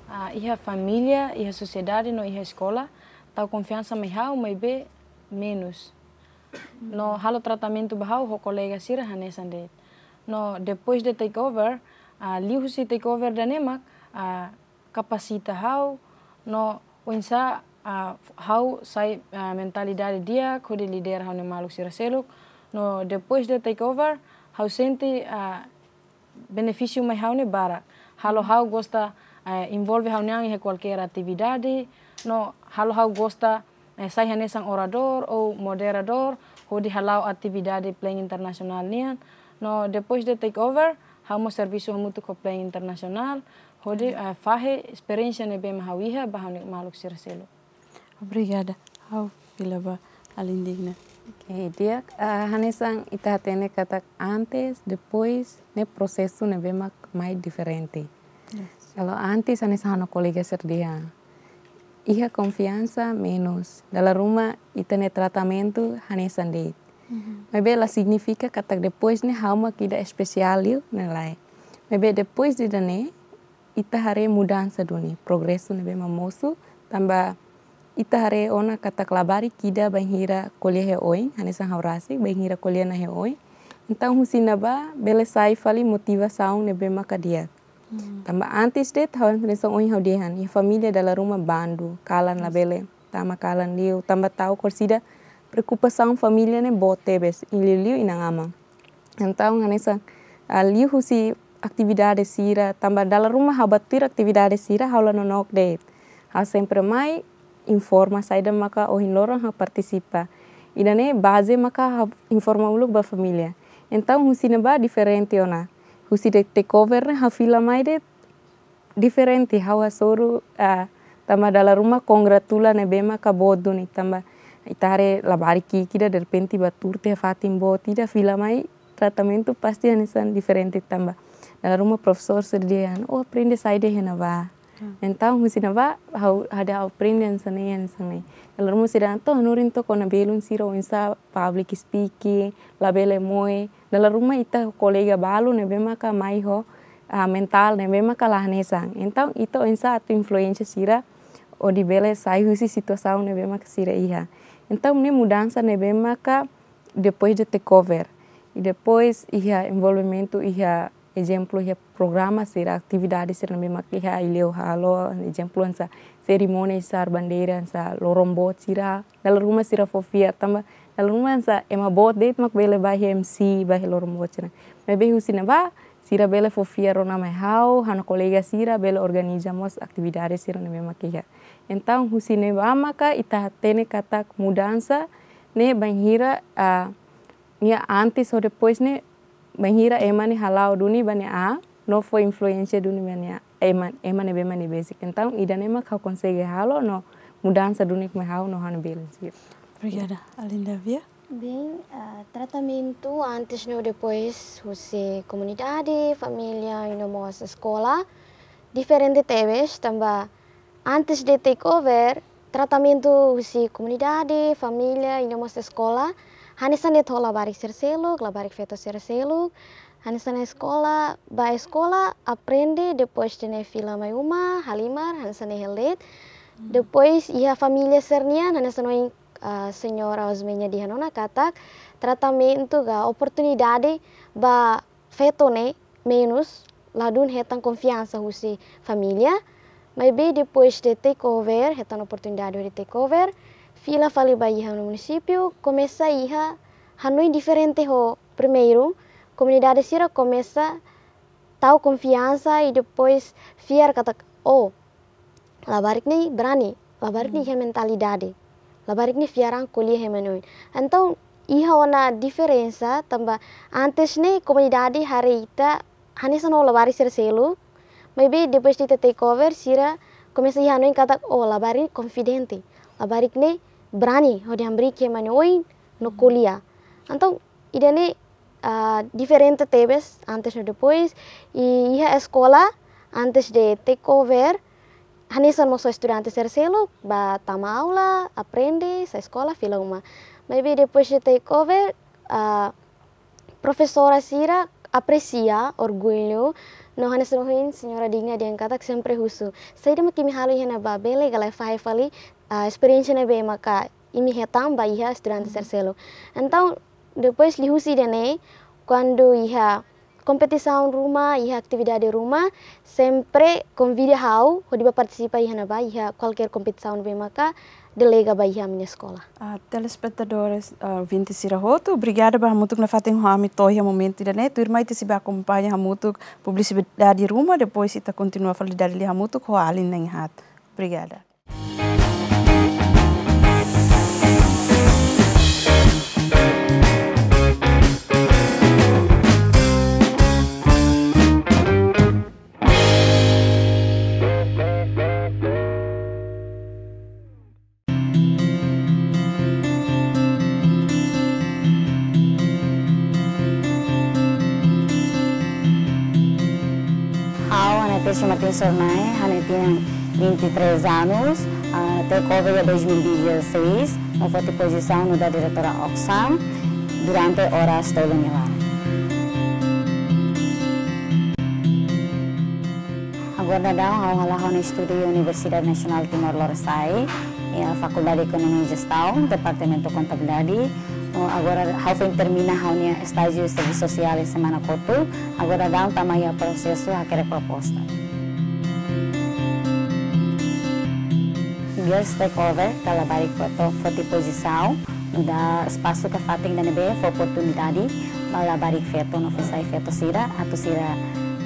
uh, ia família, ia sociedade, não ia escola tal confiança me hau me be menos. No halo tratamento bahau ho colega sirah nesandet. No depois de takeover, a uh, lihu si takeover da nemak a uh, capacita hau no unsa a uh, hau sai uh, mentalidade dia ko de lider hau ne malu sirah seluk. No depois de takeover, hau sente a uh, benefício me hau ne bara. Halo hau gosta uh, envolve hau neang em qualquer atividade, no halo hau gosta eh, hane sang orador ou moderador di halau atividade playing internasional nian no depois de take over hamo serviço muito co playing internasional hodi uh, fahe experiencia ne bem hawiha bahani maluk sirselo obrigada hau filaba alindigna Okay, dia uh, sang ita hatene kata antes, depois, ne prosesu ne bemak mai diferente. Yes. Kalau antes hanesan no kolega serdia iha confianza menos. Dalam rumah, ita ne tratamento hane sandit. Uhum. Mm-hmm. Mas ela significa que depois ne alma kida da especial ne lai. Mas depois de dane, ita hare mudança duni, progresu, ne mamosu, tamba ita hare ona kata klabari kida banhira kolye he oin, hane san haurasi, banhira kolye na he oin. Então, husina ba, bele saifali motiva saung ne be kadiak. Hmm. tamba antes de tau impressão oi hau dehan e familia dalam rumah bandu, kalan labele tambah kalan liu tamba tau corsida preocupação familia ne bes. in liu liu inangama então nessa ah, liu husi aktividade sira tamba dalam rumah hau batir aktividade sira hau la nonok de hau sempre mai informa saida maka ohin lorong hau Ina ne base maka hau informa uluk ba Entau husi ne ba diferente nah de te cover hafila de diferente hawa soru uh, tamba dala rumah congratula ne bema ka ni tamba itare labari kikida batur te fatim tida fila mai tratamento pasti anisan diferente tamba dala rumah profesor serdian oh aprende saide ba Iya. então musidaba hada aprendensã seni yensãne ela musidã toh nurin toh kona belum siro insa public speaking labele moe dalam rumah ita kolega balu ne bema ka mai ho a mental ne bema ka lahanesang então insa atu influência sira o di bela sai husi situação ne bema ka sira iha então ne mudança ne bema depois de cover, e depois iha envolvimento iha exemplo e é programa sira aktividade sira mesmo que ha ileu halo exemplo ansa cerimônia e sar bandeira ansa lorombo sira dalam rumah sira fofia tambah dalam rumah ansa ema bot de mak bela bahi MC lorombo sira me be husina ba sira bela fofia rona me hau hana kolega sira bela organizamos aktividade sira mesmo que ha entau husine ba maka ita e tene katak mudansa ne banhira a ah, Ya, antes o depois né menghira emani halau duni bani a no fo influencia duni bani a eman emane be mani basic então idane ma ka konsege halo no sa duni kme hau no han balance obrigada Alinda Via Bem, uh, tratamento antes ou depois, você comunidade, família e no escola, diferente teves, também antes de takeover, tratamento você comunidade, família e no escola, hanisane to labarik serseluk labarik veto serseluk hanisane sekolah, ba sekolah, aprende depois de fila mai uma halimar hanisane helit, hmm. depois ia familia sernian hanisane uh, senyor ausmenya di hanona katak tu ga dade ba veto ne menos ladun hetan konfiansa husi familia, maybe depois de takeover hetan dade de takeover over Fila bayi hanu município komesa iha Hanoi diferente ho. Primeiro, komunidade Sira komesa tau confiança e depois fiar kata oh labarik nih berani labarik nih hmm. mentalidade labarik nih fiarang kuliah hemenoin Entau iha wana diferensa tamba antes nih komunidade hari ita hanya sano labarik sira selu maybe depois di take cover sira komesa iha noin kata oh labarik confidente labarik nih berani ho oh, di ke mani oi no kuliah anto idane uh, diferente tebes antes no depois i ia eskola antes de takeover hanisan moso ser selo ba tama aula aprende sa eskola fila uma maybe depois de takeover uh, profesora sira apresia, orgulho no hanes rohin senhora digna yang katak sempre husu saya di makimi halu hena ba bele galai fai fali uh, na be maka imi hetam ba iha tercelo então depois lihusi dene quando iha competição rumah iha atividade rumah sempre convida hau hodi ba participa iha na ba iha qualquer competição be maka delega ba iha minha escola uh, telespectadores uh, 26 obrigada ba hamutuk na fatin to iha momento dene tu irmai e te ba kompanya hamutuk publicidade rumah depois ita continua a dali hamutuk ho alin nang hat obrigada eu sou mãe, tem 23 anos, uh, tem Covid 2016, eu vou de posição no da diretora Oxfam, durante horas estou no Milan. Agora eu uma aula no estúdio Universidade Nacional Timor-Leste, Faculdade de Economia e Gestão, Departamento de Contabilidade, agora hafin termina o estágio de serviço social em semana cotu agora eu um tamanho processo a proposta Girls takeover Calabari Porto foto posisau da espaço ke fatem da nebe foi oportunidade malah feto no fesai feto sira atau sira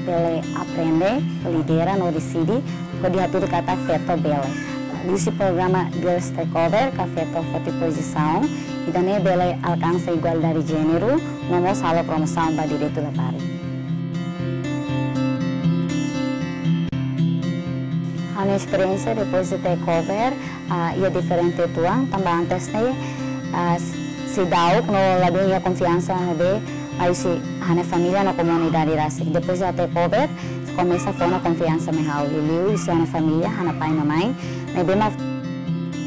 bele aprende lidera no decide ko hatu kata feto bele si programa Girls Takeover Café Tofote Posição posisau da Nebele Alcança Igualdade dari generu, no salo promosau da Direito da Pare. un'esperienza depois de cover uh, e ya diferente tuang tambah antes nih uh, si dauk no lagu ya confianza de aí si hane família na comunidade rasi depois de cover começa a fona confiança me hau e liu isso hane família hane pai na mãe me bema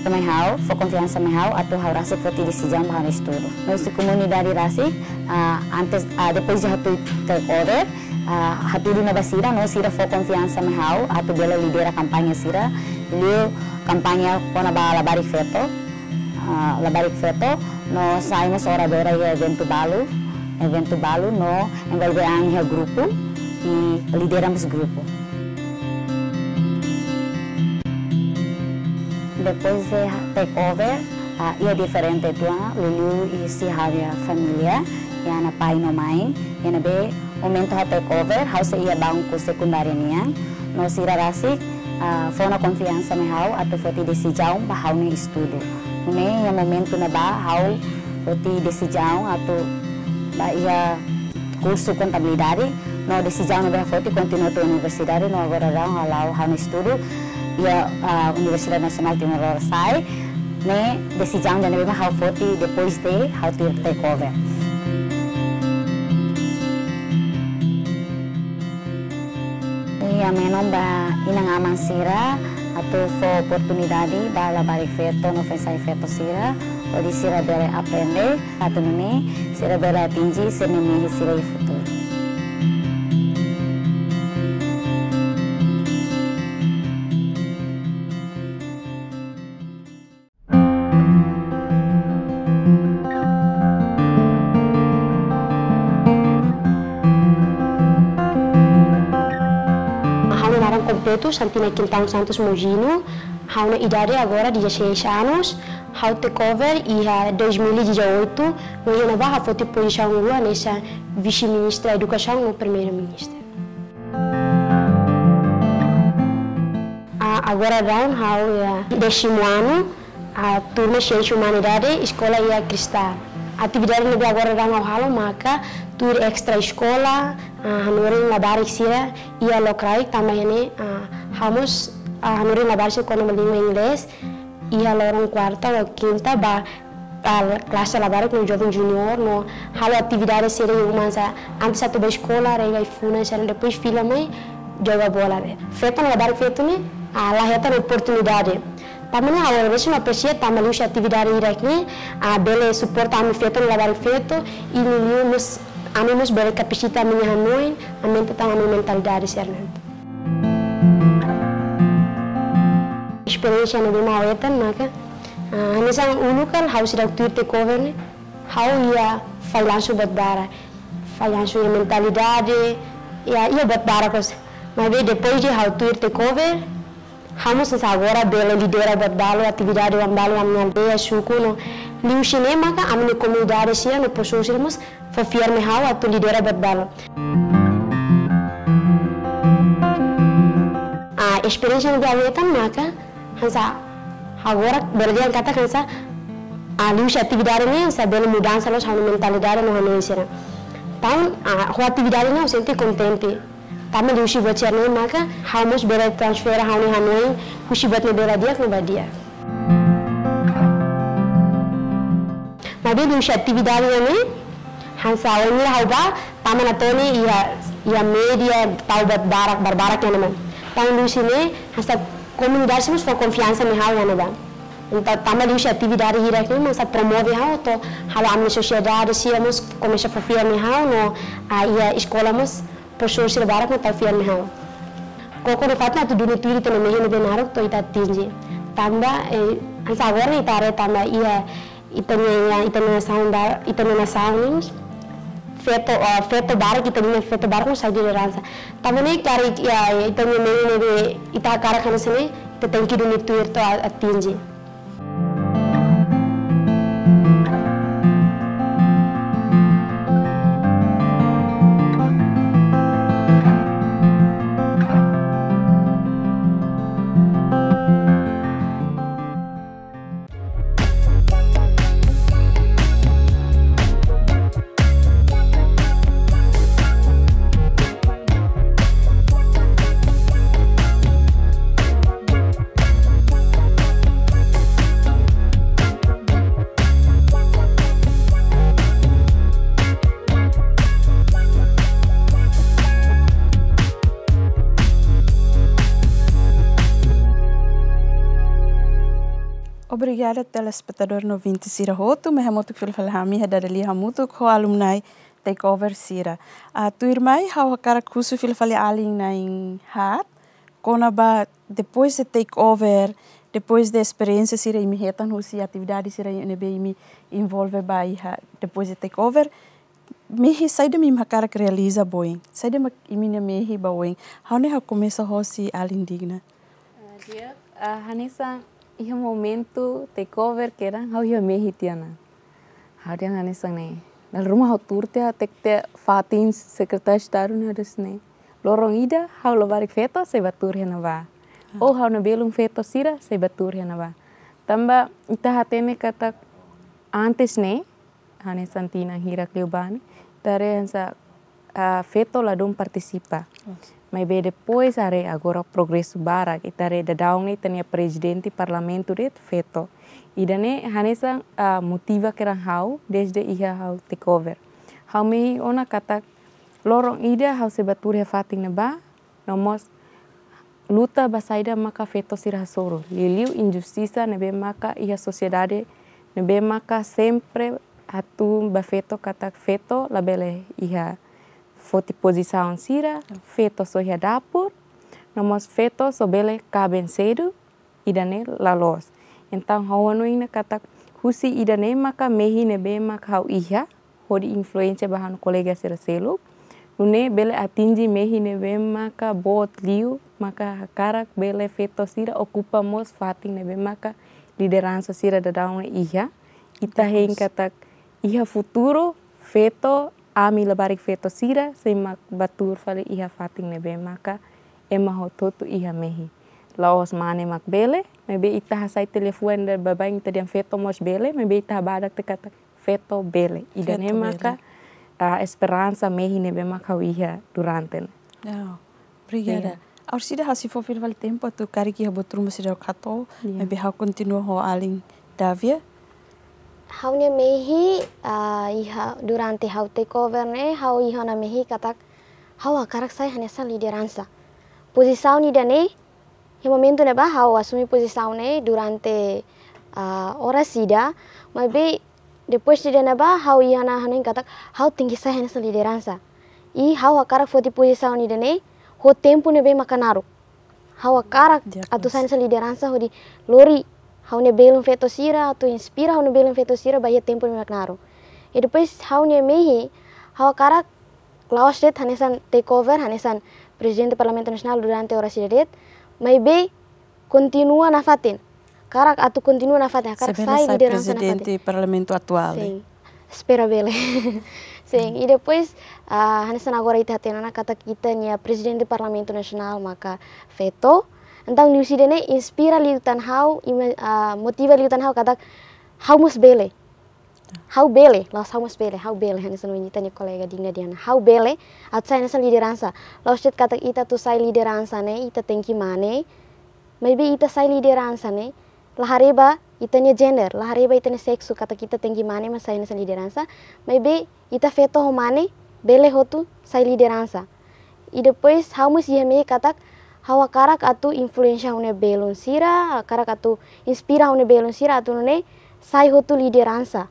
me hau fo confiança me hau atu hau rasi fo tiri si jam hau estudo no si comunidade rasi uh, antes uh, depois de hatu take over Ah, hatu di naba sira no sira fo confiança me hau hatu bela lidera kampanye sira liu kampanye ko naba labari feto, ah, labari feto, nós saímos oradora e eventu balu, no balu, nós envolve grupu grupo e lideramos grupo. Depois de eh, takeover, uh, ah, ia diferente, tua, liu e Sihari a familia e pai no momento a takeover, se ia banco sekundari nian, ya. no rasik, uh, eh, fona confiança me hau, ato foti desijão pa iya hau ni istudu. Me ia momento na ba hau, foti jaung, ato ba ia curso contabilidade, no jaung na ba foti kontinu tu universidade, no agora rau halau hau ni istudu, ia a uh, Universidade Nacional Timor Leste, ne desijão de nebe ma hau foti depois de hau ter takeover. ia ba inang sira atau fo ba bala balik veto no pensai veto sira o di sira bere aprende atau nene sira bela tinggi seni memilih sira Santina Quintão Santos Mogino, há uma idade agora de 16 anos, há o takeover e 2018, Mogi na Barra foi posição lua nessa vice-ministra da Educação no primeiro-ministro. Agora há o décimo ano, a turma Ciência Humanidade, Escola a Cristã. Atividade no agora Raul ao Ralo Maca, tur extra escola, a Hanuri Madari e Ia Locrai, também, Vamos a en la base con una lengua inglés y a la hora cuarta o quinta va a la clase laboral con el joven junior, no halo actividades serían algunas antes de la escuela, rega y funa, después filme, joga bola. Fetan laboral fetune, a la gente la oportunidad. También a la vez no aprecia también las actividades iraquí, a bele soporta a mi fetan laboral feto y mi niño nos a menos nos bele capacita a mi hanoin, a mente también a mi mentalidad, realmente. experiência no experiența nu dima wetan maka hani sang ulukal hau sidak cover né, hau ia falhansu batbara falhansu de mentalidade ia ia batbara kos mas bem depois de hau tuite cover Hamos nos agora bela lidera badalo atividade andalo amna aldeia chukuno liu cinema ka amne comunidade sia no pososirmos fofiar me hau atu lidera badalo a experiência no gaveta maka Hansa hagorak berjalan kata Hansa aliu sya tibidarene Hansa belo mudança los hanu mentalidade no hanu isera tan a ho atividade não senti contente tamen liushi bacharne maka hamus bera transfer hanu hanu kushi batne bera diak no badia Mabel liushi atividade ne Hansa awal hauba tamen atone ia ia media taubat barak barbarak ne tamen liushi ne Hansa Comunidade se nos for confiança me hau yana Então, para uma lista atividade hira que mas a promove hau to a minha sociedade se amos começa a fazer me hau no a escola mas por sua silbara com tá fiar me hau. Koko no na tu duni tuiri tena me hene benaro to ita tinji. Tamba eh, ansa agora itare tamba ia itanya itanya soundar uh, itanya soundings veto uh, veto bareng kita ini veto bareng usah jadi ransa tapi ini kari ya itu memang ini kita karakan sini kita tengki dunia tuir to atinji geaarde telespectador no vinti sira hotu me hamotu fil fil hami hadadali hamotu ko alumnai takeover sira a tuirmai ha hakara kusu fil fali aling nain hat kona ba depois de takeover depois da experiência sira imi hetan si atividade sira nebe imi envolve bai ha depois de takeover mehi saide mi hakara realiza boing saide mak imina mehi boing haune ha começa hosi digna dia Hanisa Iya, momento takeover kerang hau ia mehitiana. Hadian ane sange, Dal rumah hau turte tekte fatin sekretaris tarun ne Lorong ida hau lo lobarik veto sebatur hena ba. Oh hau na belung veto sira sebatur hena ba. Tamba ita hatene kata antes ne hane santina hira klubani. Tare hansa uh, veto ladum participa. Okay. Oh ma vede poi sare agora progresso bara re da ni tania presidente parlamento det feto idane hanesa uh, motiva keran hau desde iha hau takeover hau mei ona kata lorong ida hau sebatur ne ba nomos luta basaida maka veto feto soro liliu ne be maka iha ne be maka sempre atu veto kata feto labele iha foti posição sira, feto soia dapur, namos feto sobele kaben sedu, idane lalos. hawa hawano ina kata husi idane maka mehi nebe maka hau iha, hodi influence bahan kolega sira selu, Nune bele atinji mehi nebe maka bot liu, maka karak bele feto sira okupa mos fatin nebe maka liderança sira da daun iha. Ita hein kata iha futuro feto ami lebarik feto sira seimak batur fale iha fating nebe maka ema hototu iha mehi. Laos mane mak bele, mebe ita hasai telefon dar babaing tadi yang feto mos bele, mebe ita badak kata feto bele. Idan ne maka uh, esperanza mehi nebe maka iha duranten. ya brigada. Iya. Aur sida hasi fo firval tempo tu kari ki habotru sida kato, yeah. mebe ha continuo ho aling davia haunya mehi uh, iha durante hau takeover ne hau iha na mehi katak hau akarak sai hanya sa lideransa posisau ni dane he momento ne ba hau asumi posisau ne durante uh, ah, ora sida mabe depois de dana ba hau iha na katak hau tinggi saya hanya sa lideransa i hau akarak foti posisau ni dane ho tempo ne be makanaru hau akarak atusan sa lideransa ho di lori hau ne belum feto sira atau inspira ne belum feto sira bahia tempo Itu pas hau ne mehi hau cara lawas det hanesan takeover hanesan presiden parlemen nasional nacional durante hora sidet mai be kontinua nafatin. Karak atau atu nafatin. na fatin cara sai de ranca na fatin parlamento atual sim espera bele ide e uh, ah, hanesan agora ita tenana kata kita nia presiden do parlamento nasional maka veto. Antang New Zealand inspira liu tan hau, uh, ah, motiva liu tan hau katak hau mus bele. Hau bele, lo hau mus bele, hau bele hanya sanu ini tanya kolega dinga diana. Hau bele, atau saya nesan lideransa. lo set katak ita tu sai lideransa ne, ita tengki mane. Maybe ita sai lideransa ne, lahareba itanya gender, lahareba itanya seksu kata kita tengki mane mas saya nasan lideransa. Maybe ita feto ho mane, bele ho tu sai lideransa. Ida pois hau mus iya yame katak hawa karak atau influensia une belon sira karak atau inspira une belon sira atau une sai hotu lideransa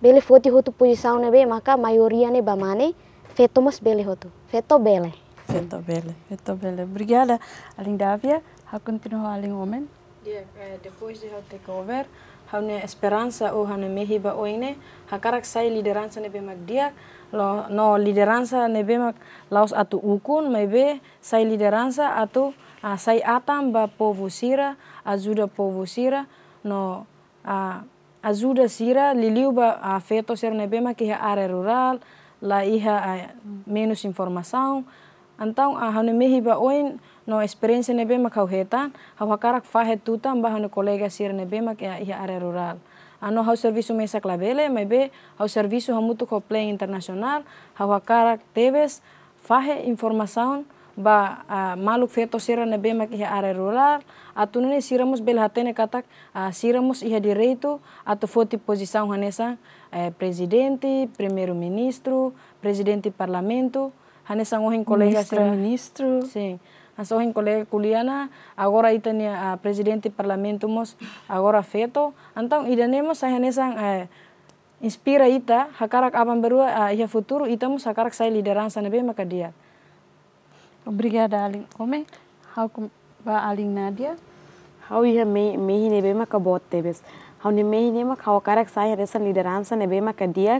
bele foti hotu posisa une be maka maioria ne bamane fetomos bele hotu feto bele feto bele feto bele Brigada alin davia ha continua alin homem yeah, depois de takeover haune esperansa ou haune mehiba oine karak sai lideransa ne be magdia lo no lideransa nebe mak laos atu ukun mebe sai lideransa atu a sai atam ba povo sira ajuda povo sira no a ajuda sira liliu ba a feto sira nebe mak iha are rural la iha a, menos informasau antau a hanu mehi ba oin no experiência nebe mak au hetan hau hakarak fahe tutam ba hanu colega sira nebe mak iha are rural ano hau serviço mesa clavele, eh, mas be hau serviço hau muito coplay internacional, hau hakara teves, fahe informação ba uh, maluk feto sira na be mak iha are rural, atu nene siramos bel hatene katak uh, siramos iha direito atu foti posição hanesa eh, presidente, primeiro-ministro, presidente parlamento, hanesa ngohin colega sira ministro. Sim. ansohin kolega kuliana agora itania ah, e a presidente eh, parlamentumos agora feto então idanemos sahenesan a inspira ita hakarak abang berua ia futuro e mos hakarak sai liderança nebe maka dia obrigada aling ome hau ba aling nadia hau ia mei mehi nebe maka bot tebes hau ne mehi ne maka hakarak sai resan liderança nebe maka dia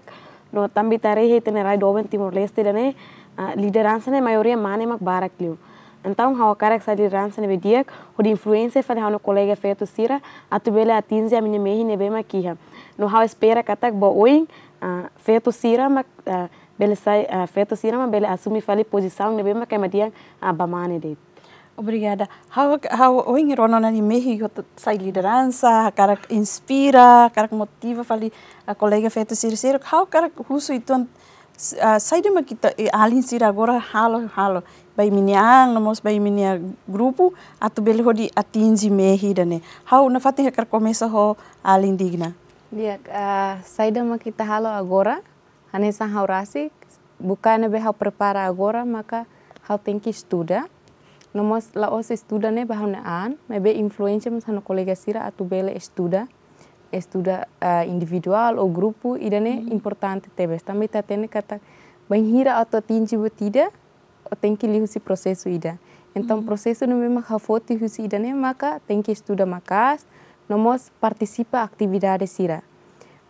no tambi tare he rai doben timor leste e ah, lideransa ne mayoria mane mak barak liu Então, há cara que sai de rança nebe né, dia, o de influência fale há no colega feito sira, a tu bela atinge a minha mehi nebe maquia. No há espera que ataque bo oin, ah, feito sira, mas ah, bele sai ah, feito sira, mas bele assume fale posição nebe maquia madia a bamane de. Obrigada. How how oin rono na né, mehi sai liderança, a cara inspira, a cara motiva fale a colega feito sira sira, how cara russo e então, tu sai de maquita, alin sira agora halo halo. bay miniang ang namos bay grupu grupo atu bel hodi atinji mehi dane hau na fati kar komesa ho alindigna dia uh, saida ma kita halo agora hanesa hau rasik bukan be hau prepara agora maka hau tenki studa, nomos laos studa ne bahau na an mebe influencia mas kolega sira atu beli estuda estuda uh, individual o grupo idane mm -hmm. importante tebes também tá kata banhira atau tinji tidak o li husi processo ida. Então, uhum. processo no mesmo hafoti husi ida ne maka tenki studa makas, nomos participa atividades ira.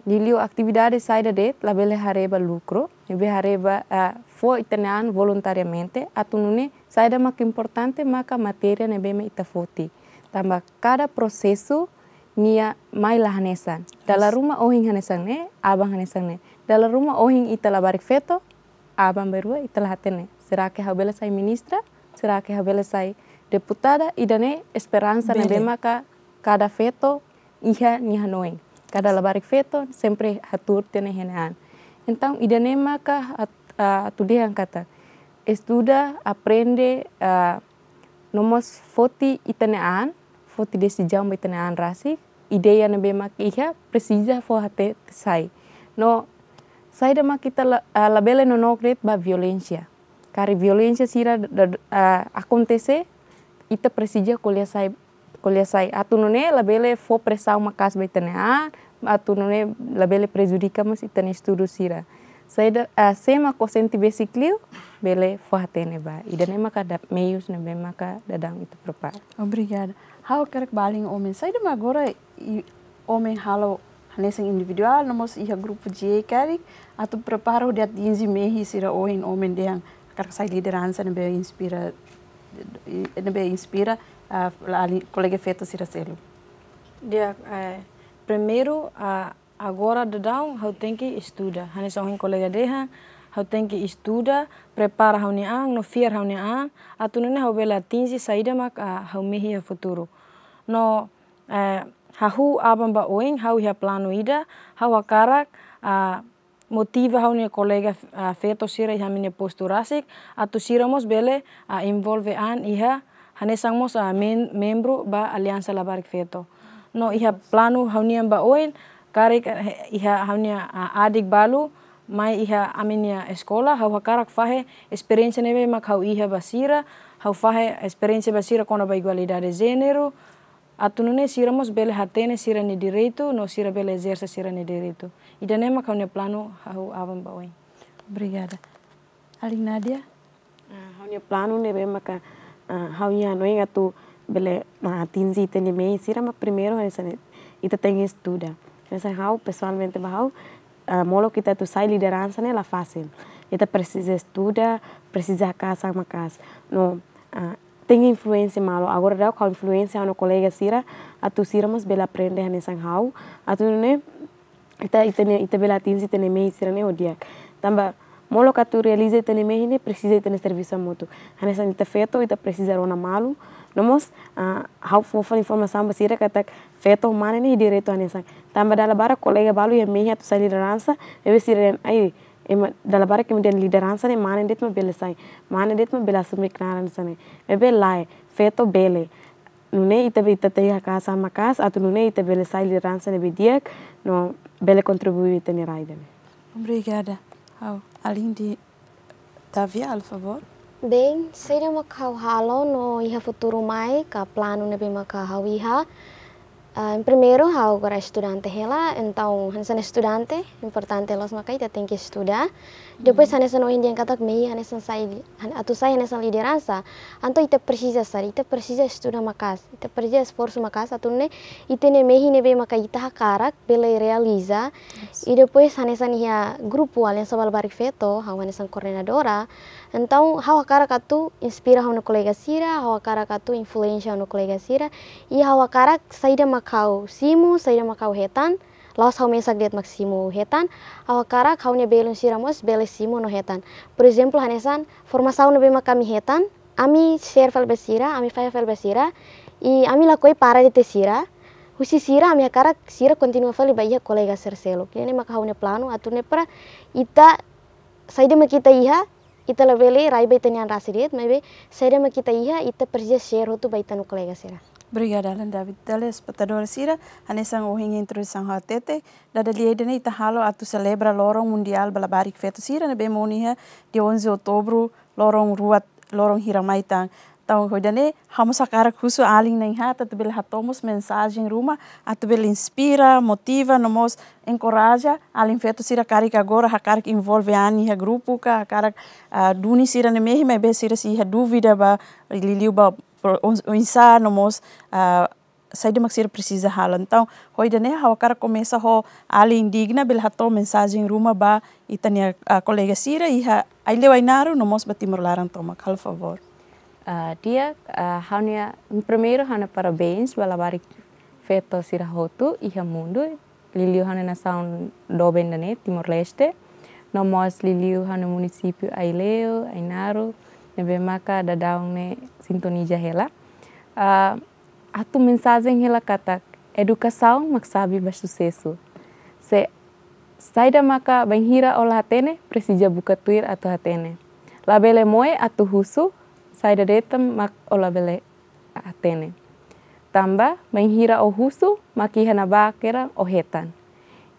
Lilio atividades saída de labele hareba lucro, be hareba uh, ah, fo itanean voluntariamente, atunune saída maka importante maka matéria be me itafoti. Tamba cada processo nia mai lahanesan. Dala rumah ohing hanesan ne, abang hanesan ne. Dalam rumah ohing itala barik feto, abang berua itala e hatene será que sai ministra, será que sai deputada, e esperanza esperança na bema ka cada feto iha nia noen. Cada labarik feto sempre hatur tene henean. Então, e maka at, uh, kata, estuda, aprende, uh, nomos foti itenean, foti desijam itanean rasi, ideia na bema iha precisa fo hate sai. No, sai dema kita la, labele no ba violencia kari violência sira da, da, eh, acontecer ita presija kuliah sai kuliah sai atu none labele fo presau makas betene a ya. atu none labele prejudika mas itane estudo sira sai da uh, eh, sema senti besiclio bele fo hatene ba ida ne maka da meius ne be maka dadang itu propa obrigada hau kerek baling omen sai da magora omen halo nessing individual, namos iha grupu jie carik, atu preparo dat dinzi mehi sira ohin omen deang Karka saya liderança não bem inspira não bem inspira a colega feita Ciracelo. Dia é, primeiro a agora de down eu tenho que estudar. há Hani um colega deixa, eu tenho que estudar, prepara hau niang, no fiar tu não é o bela tinsi saída mak hau mihi futuro. No hahu é, abamba oing hau hia plano ida hau akarak motiva hau nia kolega feto sira e iha posturasik atau sira mos bele involve an iha hanesang mos men membro ba aliansa labarik feto. No iha planu hau nia ba oin karek iha hau nia adik balu mai iha aminia sekolah hau hakarak fahe experience nebe mak hau iha basira hau fahe experience basira kona ba igualidade gênero atunune sira mos bele hatene sira ni direito no sira bele exerce sira ni direito e nema kaune plano hau avan bawen obrigada Nadia. ah, ah hau plano ne be maka hau ya no inga tu bele ma ah, atinzi tene me sira ma primeiro esa ita tem estuda esa hau pessoalmente ba hau ah, molo kita tu sai lideransa ne la fasil. ita precisa estuda precisa casa uma casa no tem influência malo agora dá com influência no colega sira a tu sira mas bela aprende a nessa hau a tu né ita ita ne né? ita bela tinsi ita ne meia sira ne né? odia tamba molo que tu realiza ita ne meia ne precisa ita ne serviço a moto a nessa ita feito ita precisa rona malo nomos hau fofa informação basira que tak feto humana ne né? direito a nessa tamba dá labara colega balu e meia a tu salir dança eu sira aí ima dala barka ima den liderança ni mana det ma bela sai mana det ma bela asumi knaran sani me be lai feto bele nune ita be ita tei haka sama kas atau nune ita bela sai liderança ni bidiak no bela contribuir ita ni raida me obrigada ao além de Davi, al favor Bem, seria uma halo, no iha futuro mai, ka plano nebe maka iha. Uh, primeiro, eu sou estudante ela, então, sendo estudante, importante que você tenha que estudar. Depois sana hanesan o Indian katak mei hanesan sai atu sai hanesan lideransa Anto ite persija sari ite persija estudar makas, ite persisnya esforço makas atunne ite ne mei ne be maka ita karak bele realiza. depois E depois hanesan ia grupo aliança barik feto, hau sana koordinadora entau hau karak atu inspira hau no sira, hau karak atu influensia no kolega sira, i hau karak saida makau simu, saida makau hetan laos hau mesak det maksimu hetan kau nya belun siramus belesimo no hetan por exemplo hanesan formasau no bema makami hetan ami share file besira ami file file besira i ami lakoi para de tesira husi sira ami akara sira continua fali baia kolega serselo kini maka planu plano aturne pra ita saide makita iha ita labele rai baitanian diet. mebe saide makita iha ita persia share hotu baitanu kolega sera Obrigada, Alan David. Dale, sira. Anesang anesan intro sang hatete, dada liedene ita halo atu celebra lorong mundial balabarik fetus ira, nebe moniha di 11 outubro, lorong ruat, lorong hiramaitang. Então, Rodane, vamos sacar curso além aling rata, tu bel hatomus mensajin ruma, atu bel inspira, motiva, nomos encoraja, aling feito sira karik agora, a carica envolve ani, ha grupu ka carica ah, duni sira ne mehi é bem sira ha duvida ba liliu ba insa nomos sai de maxir precisa hala então hoi dane hawa cara começa ho ali indigna bel hato mensagem ruma ba itania a colega sira e ha aile wainaru nomos batimor laran toma hal favor uh, dia uh, hania primeiro hana parabéns pela bari feto sira hotu e ha mundo liliu hana na nação do bendane timor leste nomos liliu no município aileu ainaru nebe maka dadaung ne sintonia hela uh, atu mensagem hela kata edukasaun maksabi ba sucesso se saida maka benhira ola hatene presija buka tuir atau hatene labele moe atu husu saida detem mak ola bele hatene tamba benhira o husu mak hana ba kera o hetan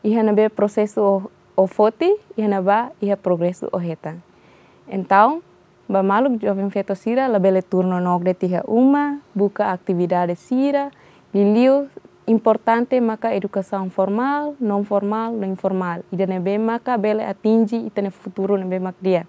ihana be prosesu o, o foti ihana ba iha progresu o hetan entaung ba maluk jovem feto sira la bele turno nok de tiha uma buka aktividade sira liliu importante maka edukasaun formal, non formal, non informal. Ida nebe maka bele atingi ita ne futuro nebe mak dia.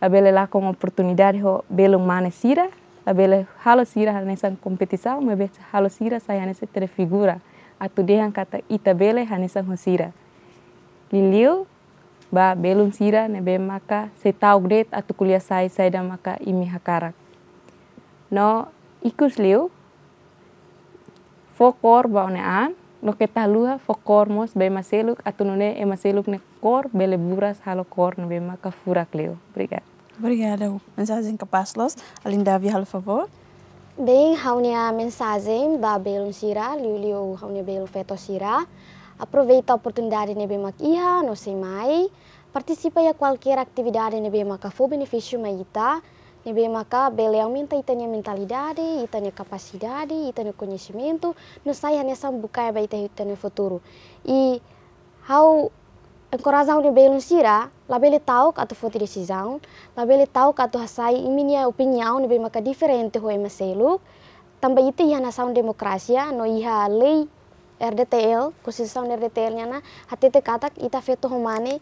La bele oportunidade ho belo mane sira, la bele halo sira nessa competição, mebe halo sira saya nessa figura Atu dia kata ita bele hanesa sira. Liliu ba belum sira ne be maka se tau gret atu kuliah sai sai da maka imi hakarak. No ikus liu fokor ba one an no keta lua fokor mos be maseluk atu nune e maseluk ne kor bele buras halo kor ne be maka furak liu. Obrigada. Obrigada. Mensagem capazlos, alinda vi hal favor. Bem, haunia mensagem ba belum sira, liu liu haunia belu feto sira. Aproveita a oportunidade de Nebemak ah, não no SEMAI, participa em qualquer atividade Nebemak a for benefício maita, Nebemak bele aumenta itanya e mentalidade, itanya e capacidade, itanya e conhecimento, no sai nessa bucaia ita itanya futuro. E how encorajar o não será la bele tau a tu foti decisão, la bele tau ka tu em minha opinião Nebemak diferente ho emaselu, tambah itu ia nasaun demokrasia, no ia lei RDTL kusisam RDTL nya na hati te katak ita feto homane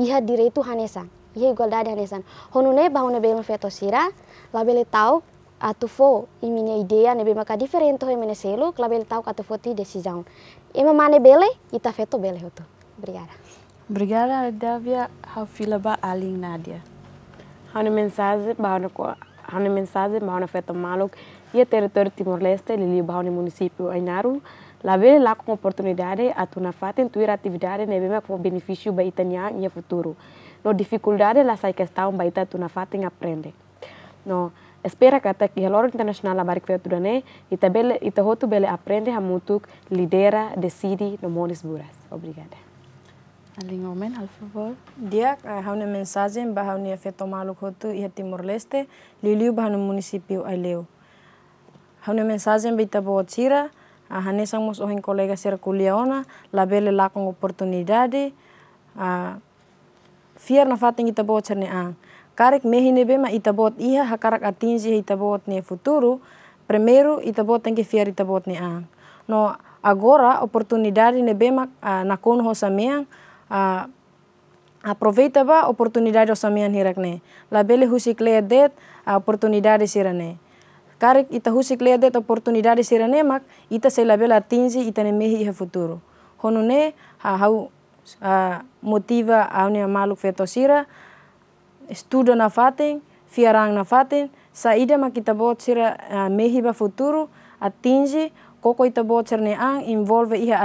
iha dire itu hanesan iha igualdade hanesan honune ne belum feto sira labele tau atu fo imine ne nebe maka diferente hoe mene selu, labele tau katu fo ti zaun. ema mane bele ita feto bele hoto Davia obrigada Dávia ba Aling Nadia Hana mensagem bahune ko hana mensaze bahune veto maluk ia teritori Timor-Leste, lili bahune munisipio Ainaru, lá vele lá com oportunidade a tu na fata intuir atividade ne bema com benefício para itania em futuro. No dificuldade lá sai que está um baita tu na fata em aprende. No espera que até que a loro internacional a barque tu dane e tabele e tahotu bele aprende a mutuk lidera decide no mones buras. Obrigada. Aling Omen, al favor. Dia, há ne mensagem ba hau ne afeto malu hotu ia Timor Leste, liliu ba no município Aileu. há ne mensagem bita boa tira, a Hanesamos ojen colega circuliona, la bele lakong con oportunidade. Fier na fatin itabot serne ang. Karek mehine bema bot iha hakarak atingi itabot ne futuro. Primeiro itabot tem que fier itabot ne ang. No agora oportunidade ne bema na kono hosameang aproveita ba oportunidade hosameang hirak ne. La bele husikle det a oportunidade sirane. Carec ita husik lede deta oportunidade sira nemak ita se labela ita ne mehi iha futuro. Hono ne ha hau ha, motiva au ne maluk feto sira estuda na faten, fiarang na faten, saída ma kita bot sira uh, mehi ba futuro atingi koko ita bot sira ne ang involve iha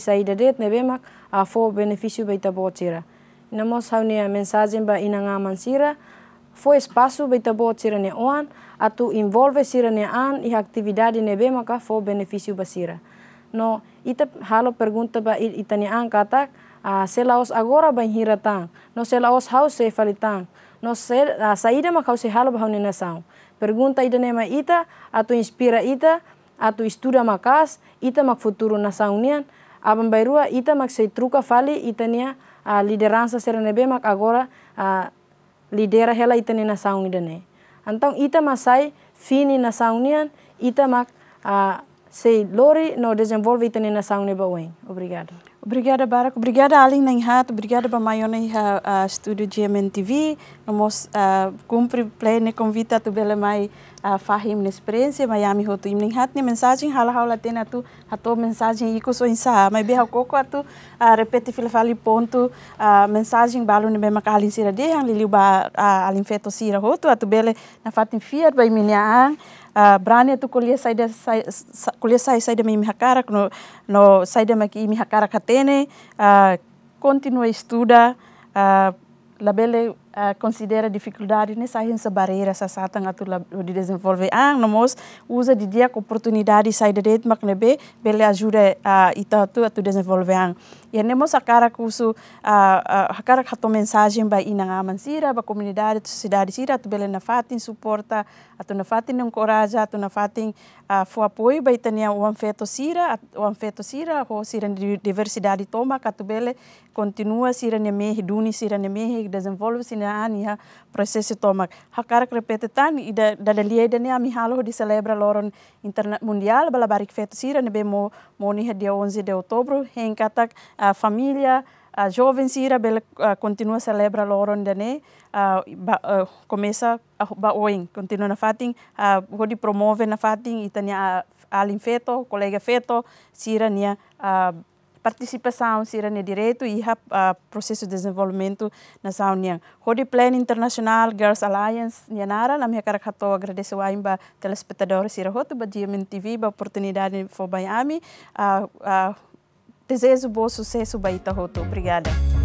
sa ida det ne bemak a fo beneficio ba ita bot sira. Namos hau ne mensajen ba aman sira, fo espaço ba ita bot sira ne oan, atu involve sira ne an aktividade actividade nebe maka fo benefício basira. No, ita halo pergunta ba ita ne an katak, a selaos agora ba hiratan, no selaos haus se falitan, no se a saida maka se halo ba nasau. Pergunta ida ne ma ita, atu inspira ita, atu estuda makas, ita mak futuro nasau nian, aban bairua ita mak se truka fali ita nia a lideransa sera mak agora a lidera hela ita ne saung ida Então, ita masai fini na saunian, ita mak uh, ah, sei lori no desenvolve ita na saune baweng. Obrigado. Obrigada, Barack. Obrigada, Alin Nenhat. Obrigada, Bamayona e a Estúdio GMNTV. Nós uh, cumpre pleno convite a tu bela mai a fahim na experiência, Miami hotu im Nenhat. Ni mensagem hala hala tena tu a tua mensagem e coso insa. Mai beha Coco, a tu a repete fila fali ponto a mensagem balu ni bema kalin sira de hang liliu ba a alin feto sira hotu a tu bela na fatin fiat ba iminya ang. brani tu kuliah saya sai, kuliah saya saya mi hakarak no no saya da maki mi hakarak hatene uh, continua estuda uh, labele uh, considera dificuldade nessa essa barreira sa satan atu di desenvolve ah no mos usa di dia oportunidade sai de det maknebe bele ajuda a itatu atu desenvolve ang Iremos sacar curso a sacar kato mensagem ba inanga mansira ba comunidade tu cidade sira tu belen na fatin suporta a tu na fatin encoraja a tu na fatin a fu apoio ba itania o anfeto sira o anfeto sira ho sira diversidade toma ka bele continua sira ne mehi duni sira ne mehi desenvolve sira ania processo tomak hakara repetetan i da da lieda ne ami halo di celebra loron internet mundial bala barik fetu sira ne be mo moni dia 11 de outubro hen katak a família a jovem sira bela continua celebra loron dane a komesa a ba oing continua na fatin a godi promove na fatin itania alin feto kolega feto sira nia participação será no direito e a processo de desenvolvimento na Saunian. Rodi Plan International Girls Alliance Nyanara, na minha caracata, agradeço a imba telespectadores será roto, badiamen TV, a oportunidade foi Miami. Ah, ah, desejo bom sucesso, ita Roto. Obrigada.